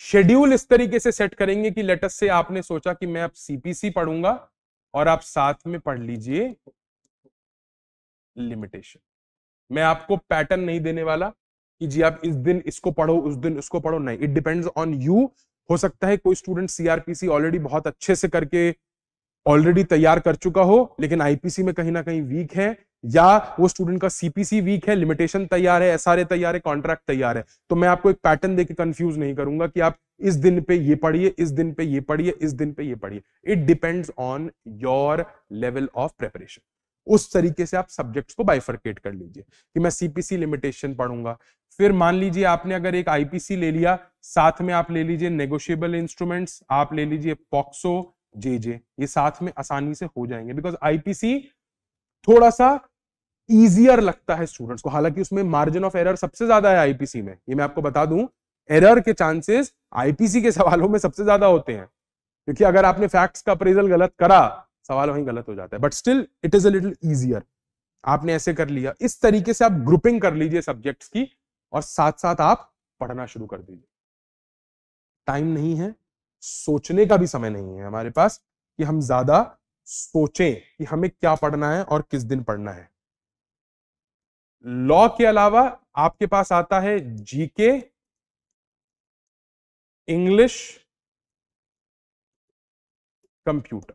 शेड्यूल इस तरीके से सेट करेंगे कि लेटस से आपने सोचा कि मैं अब सीपीसी पढ़ूंगा और आप साथ में पढ़ लीजिए लिमिटेशन मैं आपको पैटर्न नहीं देने वाला कि जी आप इस दिन इसको पढ़ो उस दिन उसको पढ़ो नहीं इट डिपेंड्स ऑन यू हो सकता है कोई स्टूडेंट सीआरपीसी ऑलरेडी बहुत अच्छे से करके ऑलरेडी तैयार कर चुका हो लेकिन आईपीसी में कहीं ना कहीं वीक है या वो स्टूडेंट का सीपीसी वीक है लिमिटेशन तैयार है एसआरए तैयार है कॉन्ट्रैक्ट तैयार है तो मैं आपको एक पैटर्न देकर कंफ्यूज नहीं करूंगा कि आप इस दिन पे ये पढ़िए इस दिन पे ये पढ़िए इस दिन पे ये पढ़िए it depends on your level of preparation उस तरीके से आप सब्जेक्ट्स को बाइफर्केट कर लीजिए कि मैं सीपीसी लिमिटेशन पढ़ूंगा फिर मान लीजिए आपने अगर एक आईपीसी ले लिया साथ में आप ले लीजिए नेगोशिएबल इंस्ट्रूमेंट्स आप ले लीजिए पॉक्सो जे जे ये साथ में आसानी से हो जाएंगे बिकॉज आईपीसी थोड़ा सा इजियर लगता है स्टूडेंट्स को हालांकि उसमें मार्जिन ऑफ एरर सबसे ज्यादा है आईपीसी में ये मैं आपको बता दूं एरर के चांसेस आईपीसी के सवालों में सबसे ज्यादा होते हैं क्योंकि अगर आपने फैक्ट्स का अप्रेजल गलत करा सवाल वहीं गलत हो जाता है but still it is a little easier आपने ऐसे कर लिया इस तरीके से आप ग्रुपिंग कर लीजिए सब्जेक्ट्स की और साथ साथ आप पढ़ना शुरू कर दीजिए टाइम नहीं है सोचने का भी समय नहीं है हमारे पास कि हम ज्यादा सोचें कि हमें क्या पढ़ना है और किस दिन पढ़ना है लॉ के अलावा आपके पास आता है जीके इंग्लिश कंप्यूटर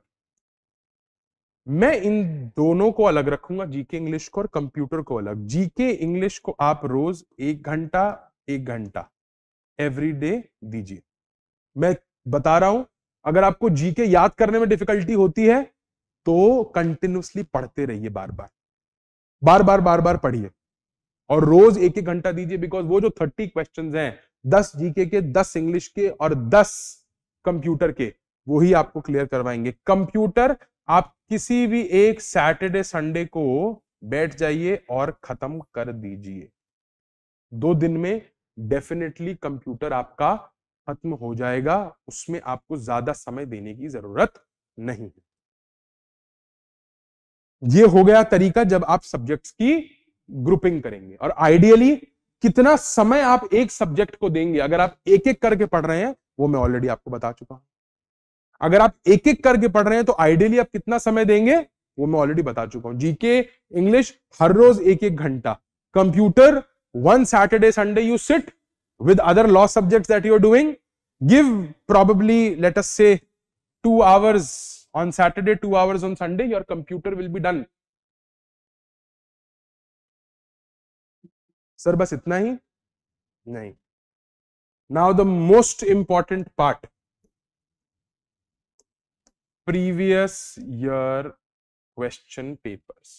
मैं इन दोनों को अलग रखूंगा जीके इंग्लिश को और कंप्यूटर को अलग जीके इंग्लिश को आप रोज एक घंटा एक घंटा एवरी डे दीजिए मैं बता रहा हूं अगर आपको जीके याद करने में डिफिकल्टी होती है तो कंटिन्यूसली पढ़ते रहिए बार बार बार बार बार बार पढ़िए और रोज एक एक घंटा दीजिए बिकॉज वो जो थर्टी क्वेश्चन हैं दस जीके के दस इंग्लिश के और दस कंप्यूटर के वो ही आपको क्लियर करवाएंगे कंप्यूटर आप किसी भी एक सैटरडे संडे को बैठ जाइए और खत्म कर दीजिए दो दिन में डेफिनेटली कंप्यूटर आपका खत्म हो जाएगा उसमें आपको ज्यादा समय देने की जरूरत नहीं है ये हो गया तरीका जब आप सब्जेक्ट्स की ग्रुपिंग करेंगे और आइडियली कितना समय आप एक सब्जेक्ट को देंगे अगर आप एक एक करके पढ़ रहे हैं वो मैं ऑलरेडी आपको बता चुका हूं अगर आप एक एक करके पढ़ रहे हैं तो आइडियली आप कितना समय देंगे वो मैं ऑलरेडी बता चुका हूं जीके इंग्लिश हर रोज एक एक घंटा computer one Saturday Sunday you sit with other law subject that your are doing give probably let us say two hours on Saturday two hours on Sunday your computer will be done sir बस इतना ही नहीं now the most important part previous year question papers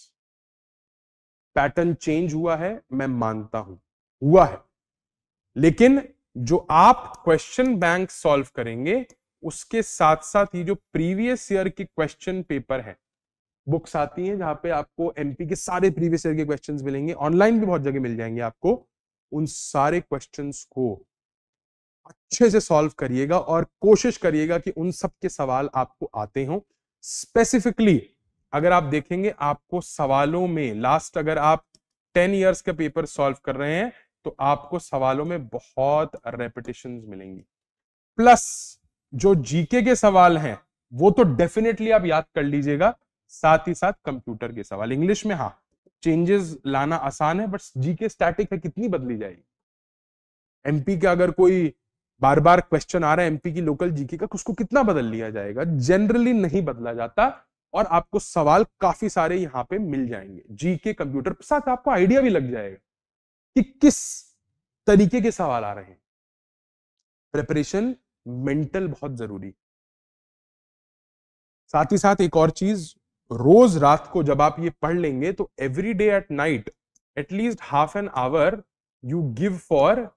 pattern change हुआ है मैं मानता हूं हुआ है लेकिन जो आप क्वेश्चन बैंक सॉल्व करेंगे उसके साथ साथ ही जो प्रीवियस ईयर के क्वेश्चन पेपर है बुक्स आती हैं जहां पे आपको एमपी के सारे प्रीवियस ईयर के क्वेश्चंस मिलेंगे ऑनलाइन भी बहुत जगह मिल जाएंगे आपको उन सारे क्वेश्चंस को अच्छे से सॉल्व करिएगा और कोशिश करिएगा कि उन सब के सवाल आपको आते हों स्पेसिफिकली अगर आप देखेंगे आपको सवालों में लास्ट अगर आप टेन इयर्स का पेपर सॉल्व कर रहे हैं तो आपको सवालों में बहुत रेपिटेशन मिलेंगी प्लस जो जीके के सवाल हैं वो तो डेफिनेटली आप याद कर लीजिएगा साथ ही साथ कंप्यूटर के सवाल इंग्लिश में हाँ चेंजेस लाना आसान है बट जीके स्टैटिक है कितनी बदली जाएगी एमपी का अगर कोई बार बार क्वेश्चन आ रहा है एमपी की लोकल जीके का उसको कितना बदल लिया जाएगा जनरली नहीं बदला जाता और आपको सवाल काफी सारे यहां पे मिल जाएंगे जीके कंप्यूटर साथ आपको आइडिया भी लग जाएगा कि किस तरीके के सवाल आ रहे हैं प्रिपरेशन मेंटल बहुत जरूरी साथ ही साथ एक और चीज रोज रात को जब आप ये पढ़ लेंगे तो every day at night at least half an hour you give for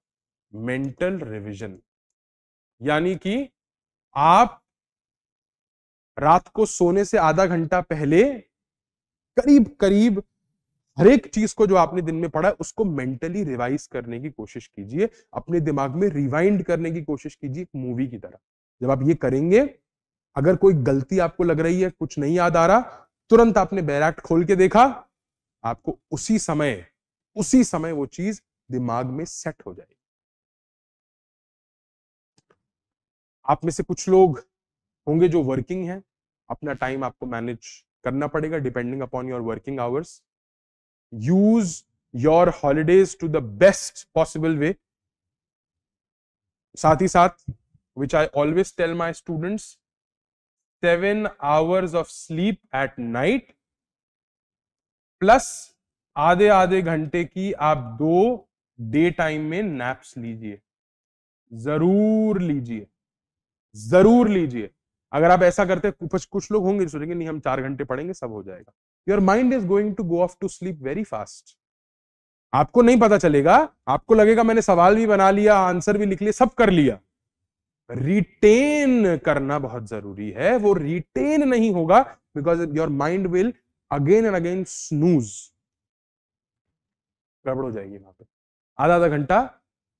mental revision यानी कि आप रात को सोने से आधा घंटा पहले करीब करीब हर एक चीज को जो आपने दिन में पढ़ा है उसको मेंटली रिवाइज करने की कोशिश कीजिए अपने दिमाग में रिवाइंड करने की कोशिश कीजिए एक मूवी की तरह जब आप ये करेंगे अगर कोई गलती आपको लग रही है कुछ नहीं याद आ रहा तुरंत आपने बैराक्ट खोल के देखा आपको उसी समय उसी समय वो चीज दिमाग में सेट हो जाएगी आप में से कुछ लोग होंगे जो वर्किंग हैं अपना टाइम आपको मैनेज करना पड़ेगा depending upon your working hours use your holidays to the best possible way साथ ही साथ which I always tell my students seven hours of sleep at night plus आधे आधे घंटे की आप दो डे टाइम में नैप्स लीजिए जरूर लीजिए जरूर लीजिए अगर आप ऐसा करते कुछ कुछ लोग होंगे सोचेंगे नहीं हम चार घंटे पढ़ेंगे सब हो जाएगा your mind is going to go off to sleep very fast आपको नहीं पता चलेगा आपको लगेगा मैंने सवाल भी बना लिया आंसर भी लिख लिया सब कर लिया रिटेन करना बहुत जरूरी है वो रिटेन नहीं होगा because your mind will again and again snooze गड़बड़ हो जाएगी वहां पर आधा आधा घंटा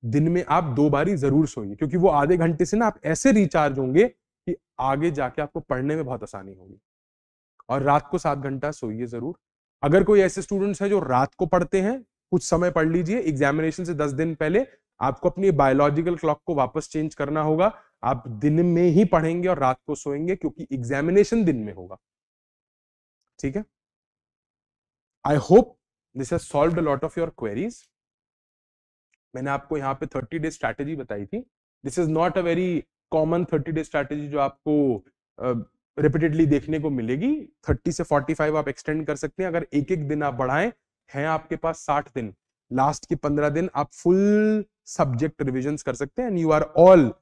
दिन में आप दो बारी जरूर सोइए क्योंकि वो आधे घंटे से ना आप ऐसे रिचार्ज होंगे कि आगे जाके आपको पढ़ने में बहुत आसानी होगी और रात को सात घंटा सोइए जरूर अगर कोई ऐसे स्टूडेंट्स हैं जो रात को पढ़ते हैं कुछ समय पढ़ लीजिए एग्जामिनेशन से दस दिन पहले आपको अपनी बायोलॉजिकल क्लॉक को वापस चेंज करना होगा आप दिन में ही पढ़ेंगे और रात को सोएंगे क्योंकि एग्जामिनेशन दिन में होगा ठीक है I hope this has solved a lot of your queries मैंने आपको यहाँ पे थर्टी डे स्ट्रैटेजी बताई थी this is not a very common thirty day strategy जो आपको रिपीटेडली uh, देखने को मिलेगी थर्टी से फोर्टी फाइव आप एक्सटेंड कर सकते हैं अगर एक एक दिन आप बढ़ाएं हैं आपके पास साठ दिन लास्ट के पंद्रह दिन आप फुल सब्जेक्ट रिविजन कर सकते हैं and you are all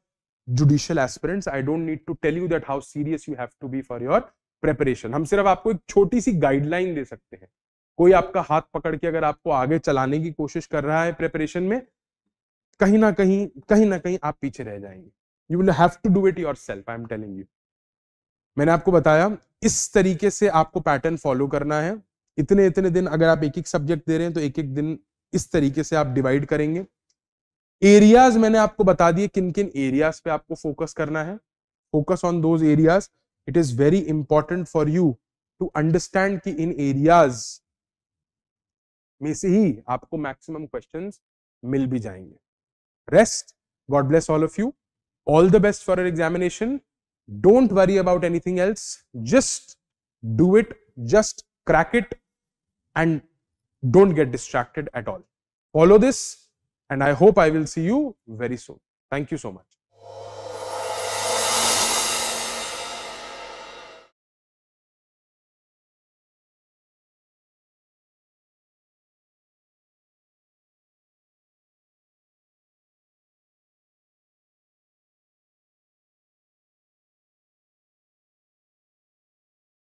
judicial aspirants I don't need to tell you that how serious you have to be for your preparation हम सिर्फ आपको एक छोटी सी गाइडलाइन दे सकते हैं कोई आपका हाथ पकड़ के अगर आपको आगे चलाने की कोशिश कर रहा है प्रेपरेशन में कहीं ना कहीं कहीं ना कहीं आप पीछे रह जाएंगे you will have to do it yourself I am telling you मैंने आपको बताया इस तरीके से आपको पैटर्न फॉलो करना है इतने इतने दिन अगर आप एक एक सब्जेक्ट दे रहे हैं तो एक एक दिन इस तरीके से आप डिवाइड करेंगे एरियाज मैंने आपको बता दिए किन किन एरियाज पे आपको फोकस करना है focus on those areas it is very important for you to understand कि इन एरियाज में से ही आपको मैक्सिमम क्वेश्चंस मिल भी जाएंगे rest. God bless all of you. All the best for your examination. Don't worry about anything else. Just do it. Just crack it and don't get distracted at all. Follow this and I hope I will see you very soon. Thank you so much.